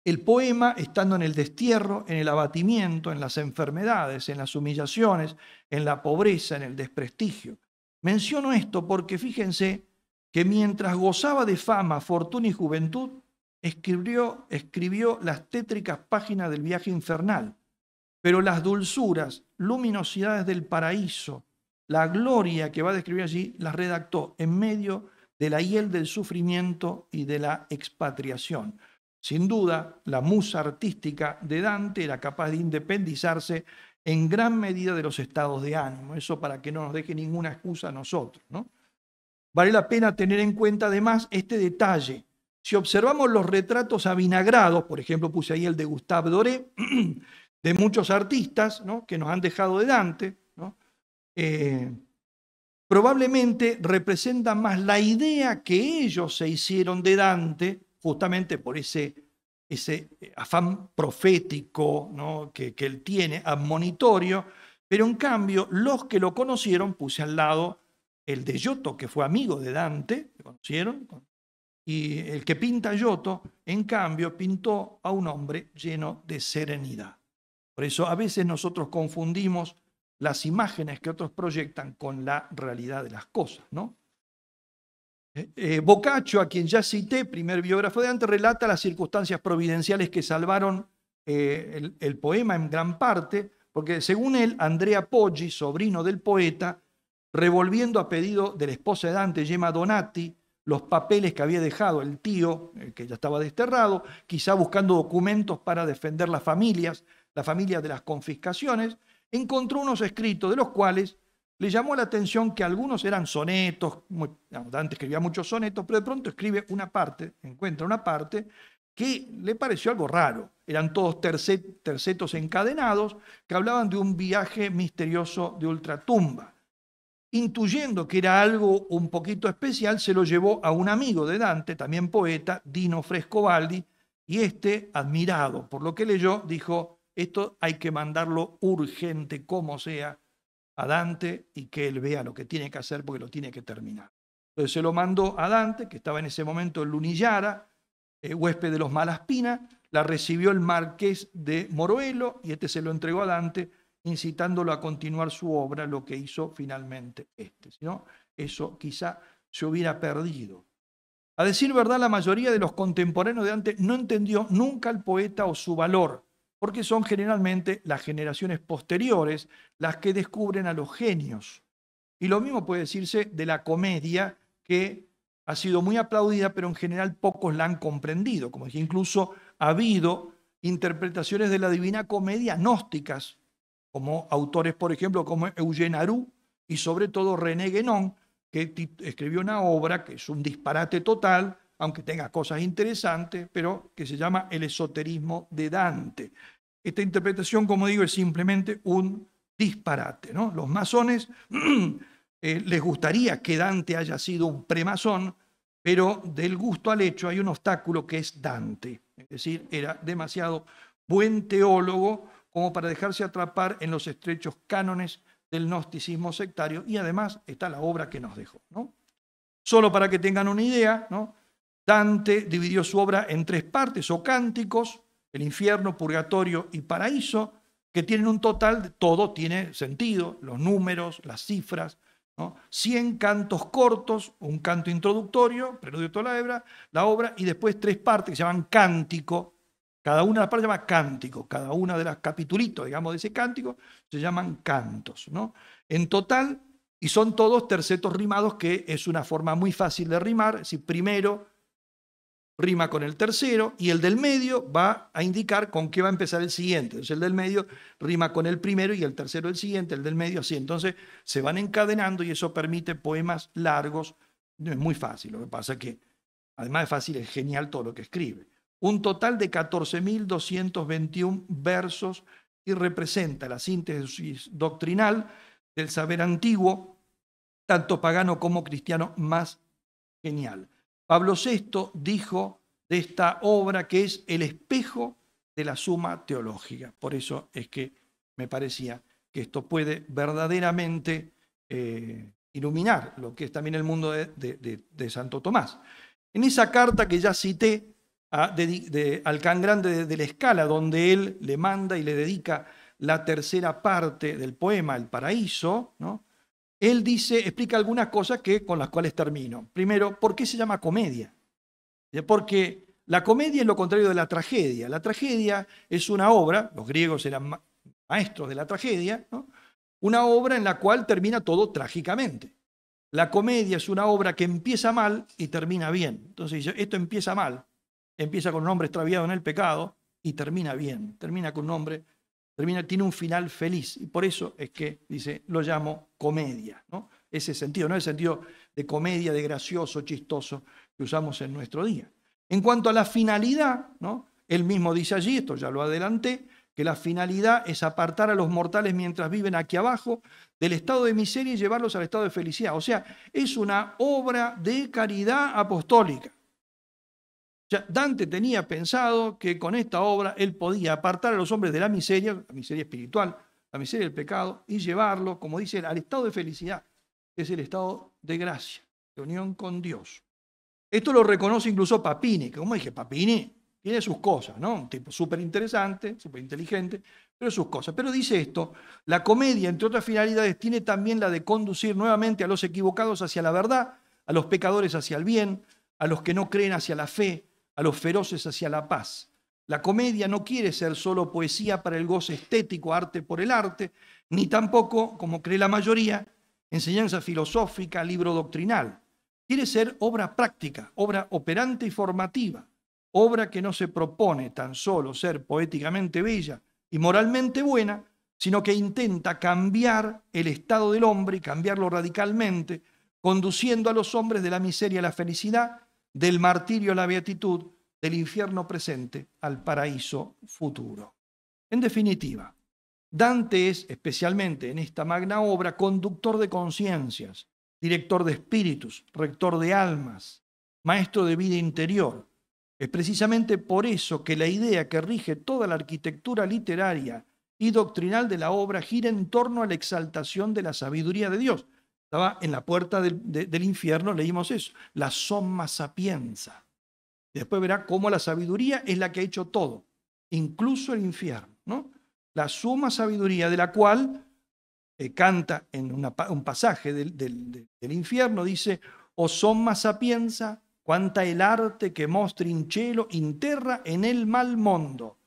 el poema, estando en el destierro, en el abatimiento, en las enfermedades, en las humillaciones, en la pobreza, en el desprestigio. Menciono esto porque fíjense que mientras gozaba de fama, fortuna y juventud, escribió, escribió las tétricas páginas del viaje infernal. Pero las dulzuras, luminosidades del paraíso, la gloria que va a describir allí, las redactó en medio de la hiel del sufrimiento y de la expatriación. Sin duda, la musa artística de Dante era capaz de independizarse en gran medida de los estados de ánimo, eso para que no nos deje ninguna excusa a nosotros. Vale la pena tener en cuenta además este detalle. Si observamos los retratos avinagrados, por ejemplo, puse ahí el de Gustave Doré, <clears throat> de muchos artistas que nos han dejado de Dante, eh, probablemente representan más la idea que ellos se hicieron de Dante justamente por ese, ese eh, afán profético ¿no? que, que él tiene, admonitorio, pero en cambio los que lo conocieron, puse al lado el de Giotto, que fue amigo de Dante, conocieron? Y el que pinta Giotto, en cambio, pintó a un hombre lleno de serenidad. Por eso a veces nosotros confundimos las imágenes que otros proyectan con la realidad de las cosas, ¿no? Eh, eh, Boccaccio, a quien ya cité, primer biógrafo de Dante, relata las circunstancias providenciales que salvaron eh, el, poema en gran parte, porque según él, Andrea Poggi, sobrino del poeta, revolviendo a pedido de la esposa de Dante, Gemma Donati, los papeles que había dejado el tío, que ya estaba desterrado, quizá buscando documentos para defender las familias, la familia de las confiscaciones, encontró unos escritos de los cuales le llamó la atención que algunos eran sonetos, Dante escribía muchos sonetos, pero de pronto escribe una parte, encuentra una parte que le pareció algo raro. Eran todos tercetos encadenados que hablaban de un viaje misterioso de ultratumba. Intuyendo que era algo un poquito especial, se lo llevó a un amigo de Dante, también poeta, Dino Frescobaldi, y este, admirado por lo que leyó, dijo, esto hay que mandarlo urgente como sea a Dante y que él vea lo que tiene que hacer porque lo tiene que terminar. Entonces se lo mandó a Dante, que estaba en ese momento en Lunillara, eh, huésped de los Malaspina, la recibió el marqués de Moruelo y este se lo entregó a Dante, incitándolo a continuar su obra, lo que hizo finalmente este. Si eso quizá se hubiera perdido. A decir verdad, la mayoría de los contemporáneos de Dante no entendió nunca al poeta o su valor, porque son generalmente las generaciones posteriores las que descubren a los genios. Y lo mismo puede decirse de la comedia, que ha sido muy aplaudida, pero en general pocos la han comprendido. Como dije, incluso ha habido interpretaciones de la Divina Comedia gnósticas, como autores, por ejemplo, como Eugène y sobre todo René Guénon, que escribió una obra que es un disparate total, aunque tenga cosas interesantes, pero que se llama el esoterismo de Dante. Esta interpretación, como digo, es simplemente un disparate. ¿no? Los masones <clears throat> eh, les gustaría que Dante haya sido un premasón, pero del gusto al hecho hay un obstáculo que es Dante. Es decir, era demasiado buen teólogo como para dejarse atrapar en los estrechos cánones del gnosticismo sectario y además está la obra que nos dejó. Solo para que tengan una idea, ¿no? Dante dividió su obra en tres partes o cánticos, el infierno, purgatorio y paraíso, que tienen un total, todo tiene sentido, los números, las cifras, ¿no? 100 cantos cortos, un canto introductorio, preludio toda la obra, la obra, y después tres partes que se llaman cántico, cada una de las partes se llama cántico, cada una de las capitulitos, digamos, de ese cántico, se llaman cantos, ¿no? En total, y son todos tercetos rimados, que es una forma muy fácil de rimar, si primero rima con el tercero y el del medio va a indicar con qué va a empezar el siguiente. Entonces el del medio rima con el primero y el tercero el siguiente, el del medio así. Entonces se van encadenando y eso permite poemas largos. Es muy fácil, lo que pasa es que además de fácil es genial todo lo que escribe. Un total de 14.221 versos y representa la síntesis doctrinal del saber antiguo, tanto pagano como cristiano, más genial. Pablo VI dijo de esta obra que es el espejo de la suma teológica. Por eso es que me parecía que esto puede verdaderamente eh, iluminar lo que es también el mundo de, Santo Tomás. En esa carta que ya cité al Can Grande de la Escala, donde él le manda y le dedica la tercera parte del poema, El Paraíso, ¿no? él dice, explica algunas cosas que, con las cuales termino. Primero, ¿por qué se llama comedia? Eh, porque la comedia es lo contrario de la tragedia. La tragedia es una obra, los griegos eran maestros de la tragedia, una obra en la cual termina todo trágicamente. La comedia es una obra que empieza mal y termina bien. Entonces, esto empieza mal, empieza con un hombre extraviado en el pecado y termina bien, termina con un hombre tiene un final feliz. Y por eso es que, dice, lo llamo comedia, ¿no? Ese sentido, no el sentido de comedia, de gracioso, chistoso que usamos en nuestro día. En cuanto a la finalidad, ¿no? Él mismo dice allí, esto ya lo adelanté, que la finalidad es apartar a los mortales mientras viven aquí abajo del estado de miseria y llevarlos al estado de felicidad. O sea, es una obra de caridad apostólica. Dante tenía pensado que con esta obra él podía apartar a los hombres de la miseria, la miseria espiritual, la miseria del pecado, y llevarlo, como dice él, al estado de felicidad, que es el estado de gracia, de unión con Dios. Esto lo reconoce incluso Papini, que como dije, Papini tiene sus cosas, ¿no? Un tipo súper interesante, súper inteligente, pero sus cosas. Pero dice esto, la comedia, entre otras finalidades, tiene también la de conducir nuevamente a los equivocados hacia la verdad, a los pecadores hacia el bien, a los que no creen hacia la fe, a los feroces hacia la paz. La comedia no quiere ser solo poesía para el goce estético, arte por el arte, ni tampoco, como cree la mayoría, enseñanza filosófica, libro doctrinal. Quiere ser obra práctica, obra operante y formativa, obra que no se propone tan solo ser poéticamente bella y moralmente buena, sino que intenta cambiar el estado del hombre y cambiarlo radicalmente, conduciendo a los hombres de la miseria a la felicidad del martirio a la beatitud, del infierno presente al paraíso futuro. En definitiva, Dante es, especialmente en esta magna obra, conductor de conciencias, director de espíritus, rector de almas, maestro de vida interior. Es precisamente por eso que la idea que rige toda la arquitectura literaria y doctrinal de la obra gira en torno a la exaltación de la sabiduría de Dios, en la puerta del, infierno, leímos eso, la somma sapienza. Después verá cómo la sabiduría es la que ha hecho todo, incluso el infierno, ¿no? La suma sabiduría de la cual eh, canta en un pasaje del, infierno, dice, o oh somma sapienza, cuanta el arte que Inchelo interra en el mal mundo.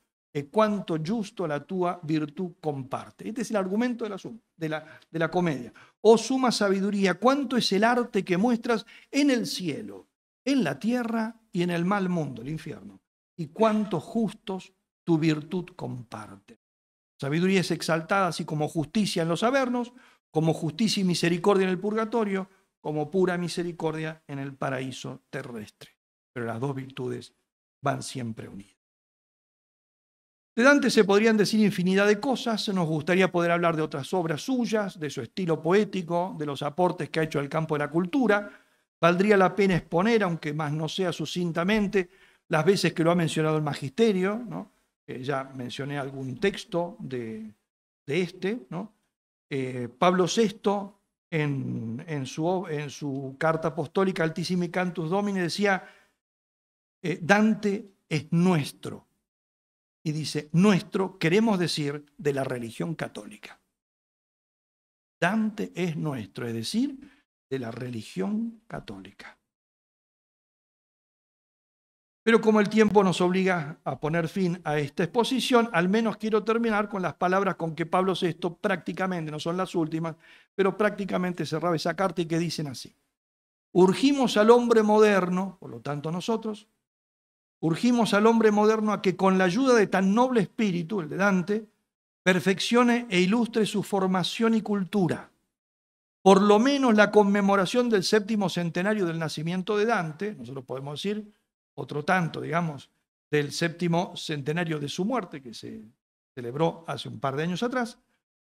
¿Cuánto justo la tua virtud comparte. Este es el argumento de la, de la, de la comedia. Oh suma sabiduría, cuánto es el arte que muestras en el cielo, en la tierra y en el mal mundo, el infierno. Y cuántos justos tu virtud comparte. Sabiduría es exaltada así como justicia en los avernos, como justicia y misericordia en el purgatorio, como pura misericordia en el paraíso terrestre. Pero las dos virtudes van siempre unidas. De Dante se podrían decir infinidad de cosas, nos gustaría poder hablar de otras obras suyas, de su estilo poético, de los aportes que ha hecho al campo de la cultura. Valdría la pena exponer, aunque más no sea sucintamente, las veces que lo ha mencionado el magisterio, eh, ya mencioné algún texto de, este, eh, Pablo VI, en, su, carta apostólica Altissimi Cantus Domini, decía, eh, Dante es nuestro dice, nuestro, queremos decir, de la religión católica. Dante es nuestro, es decir, de la religión católica. Pero como el tiempo nos obliga a poner fin a esta exposición, al menos quiero terminar con las palabras con que Pablo VI prácticamente, no son las últimas, pero prácticamente cerraba esa carta y que dicen así. Urgimos al hombre moderno, por lo tanto nosotros, urgimos al hombre moderno a que con la ayuda de tan noble espíritu, el de Dante, perfeccione e ilustre su formación y cultura. Por lo menos la conmemoración del séptimo centenario del nacimiento de Dante, nosotros podemos decir otro tanto, digamos, del séptimo centenario de su muerte, que se celebró hace un par de años atrás,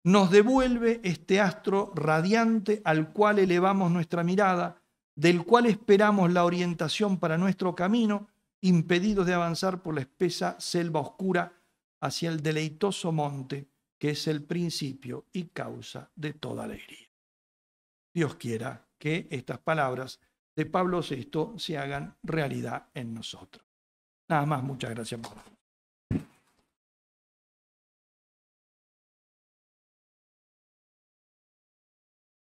nos devuelve este astro radiante al cual elevamos nuestra mirada, del cual esperamos la orientación para nuestro camino impedidos de avanzar por la espesa selva oscura hacia el deleitoso monte que es el principio y causa de toda alegría. Dios quiera que estas palabras de Pablo VI se hagan realidad en nosotros. Nada más, muchas gracias por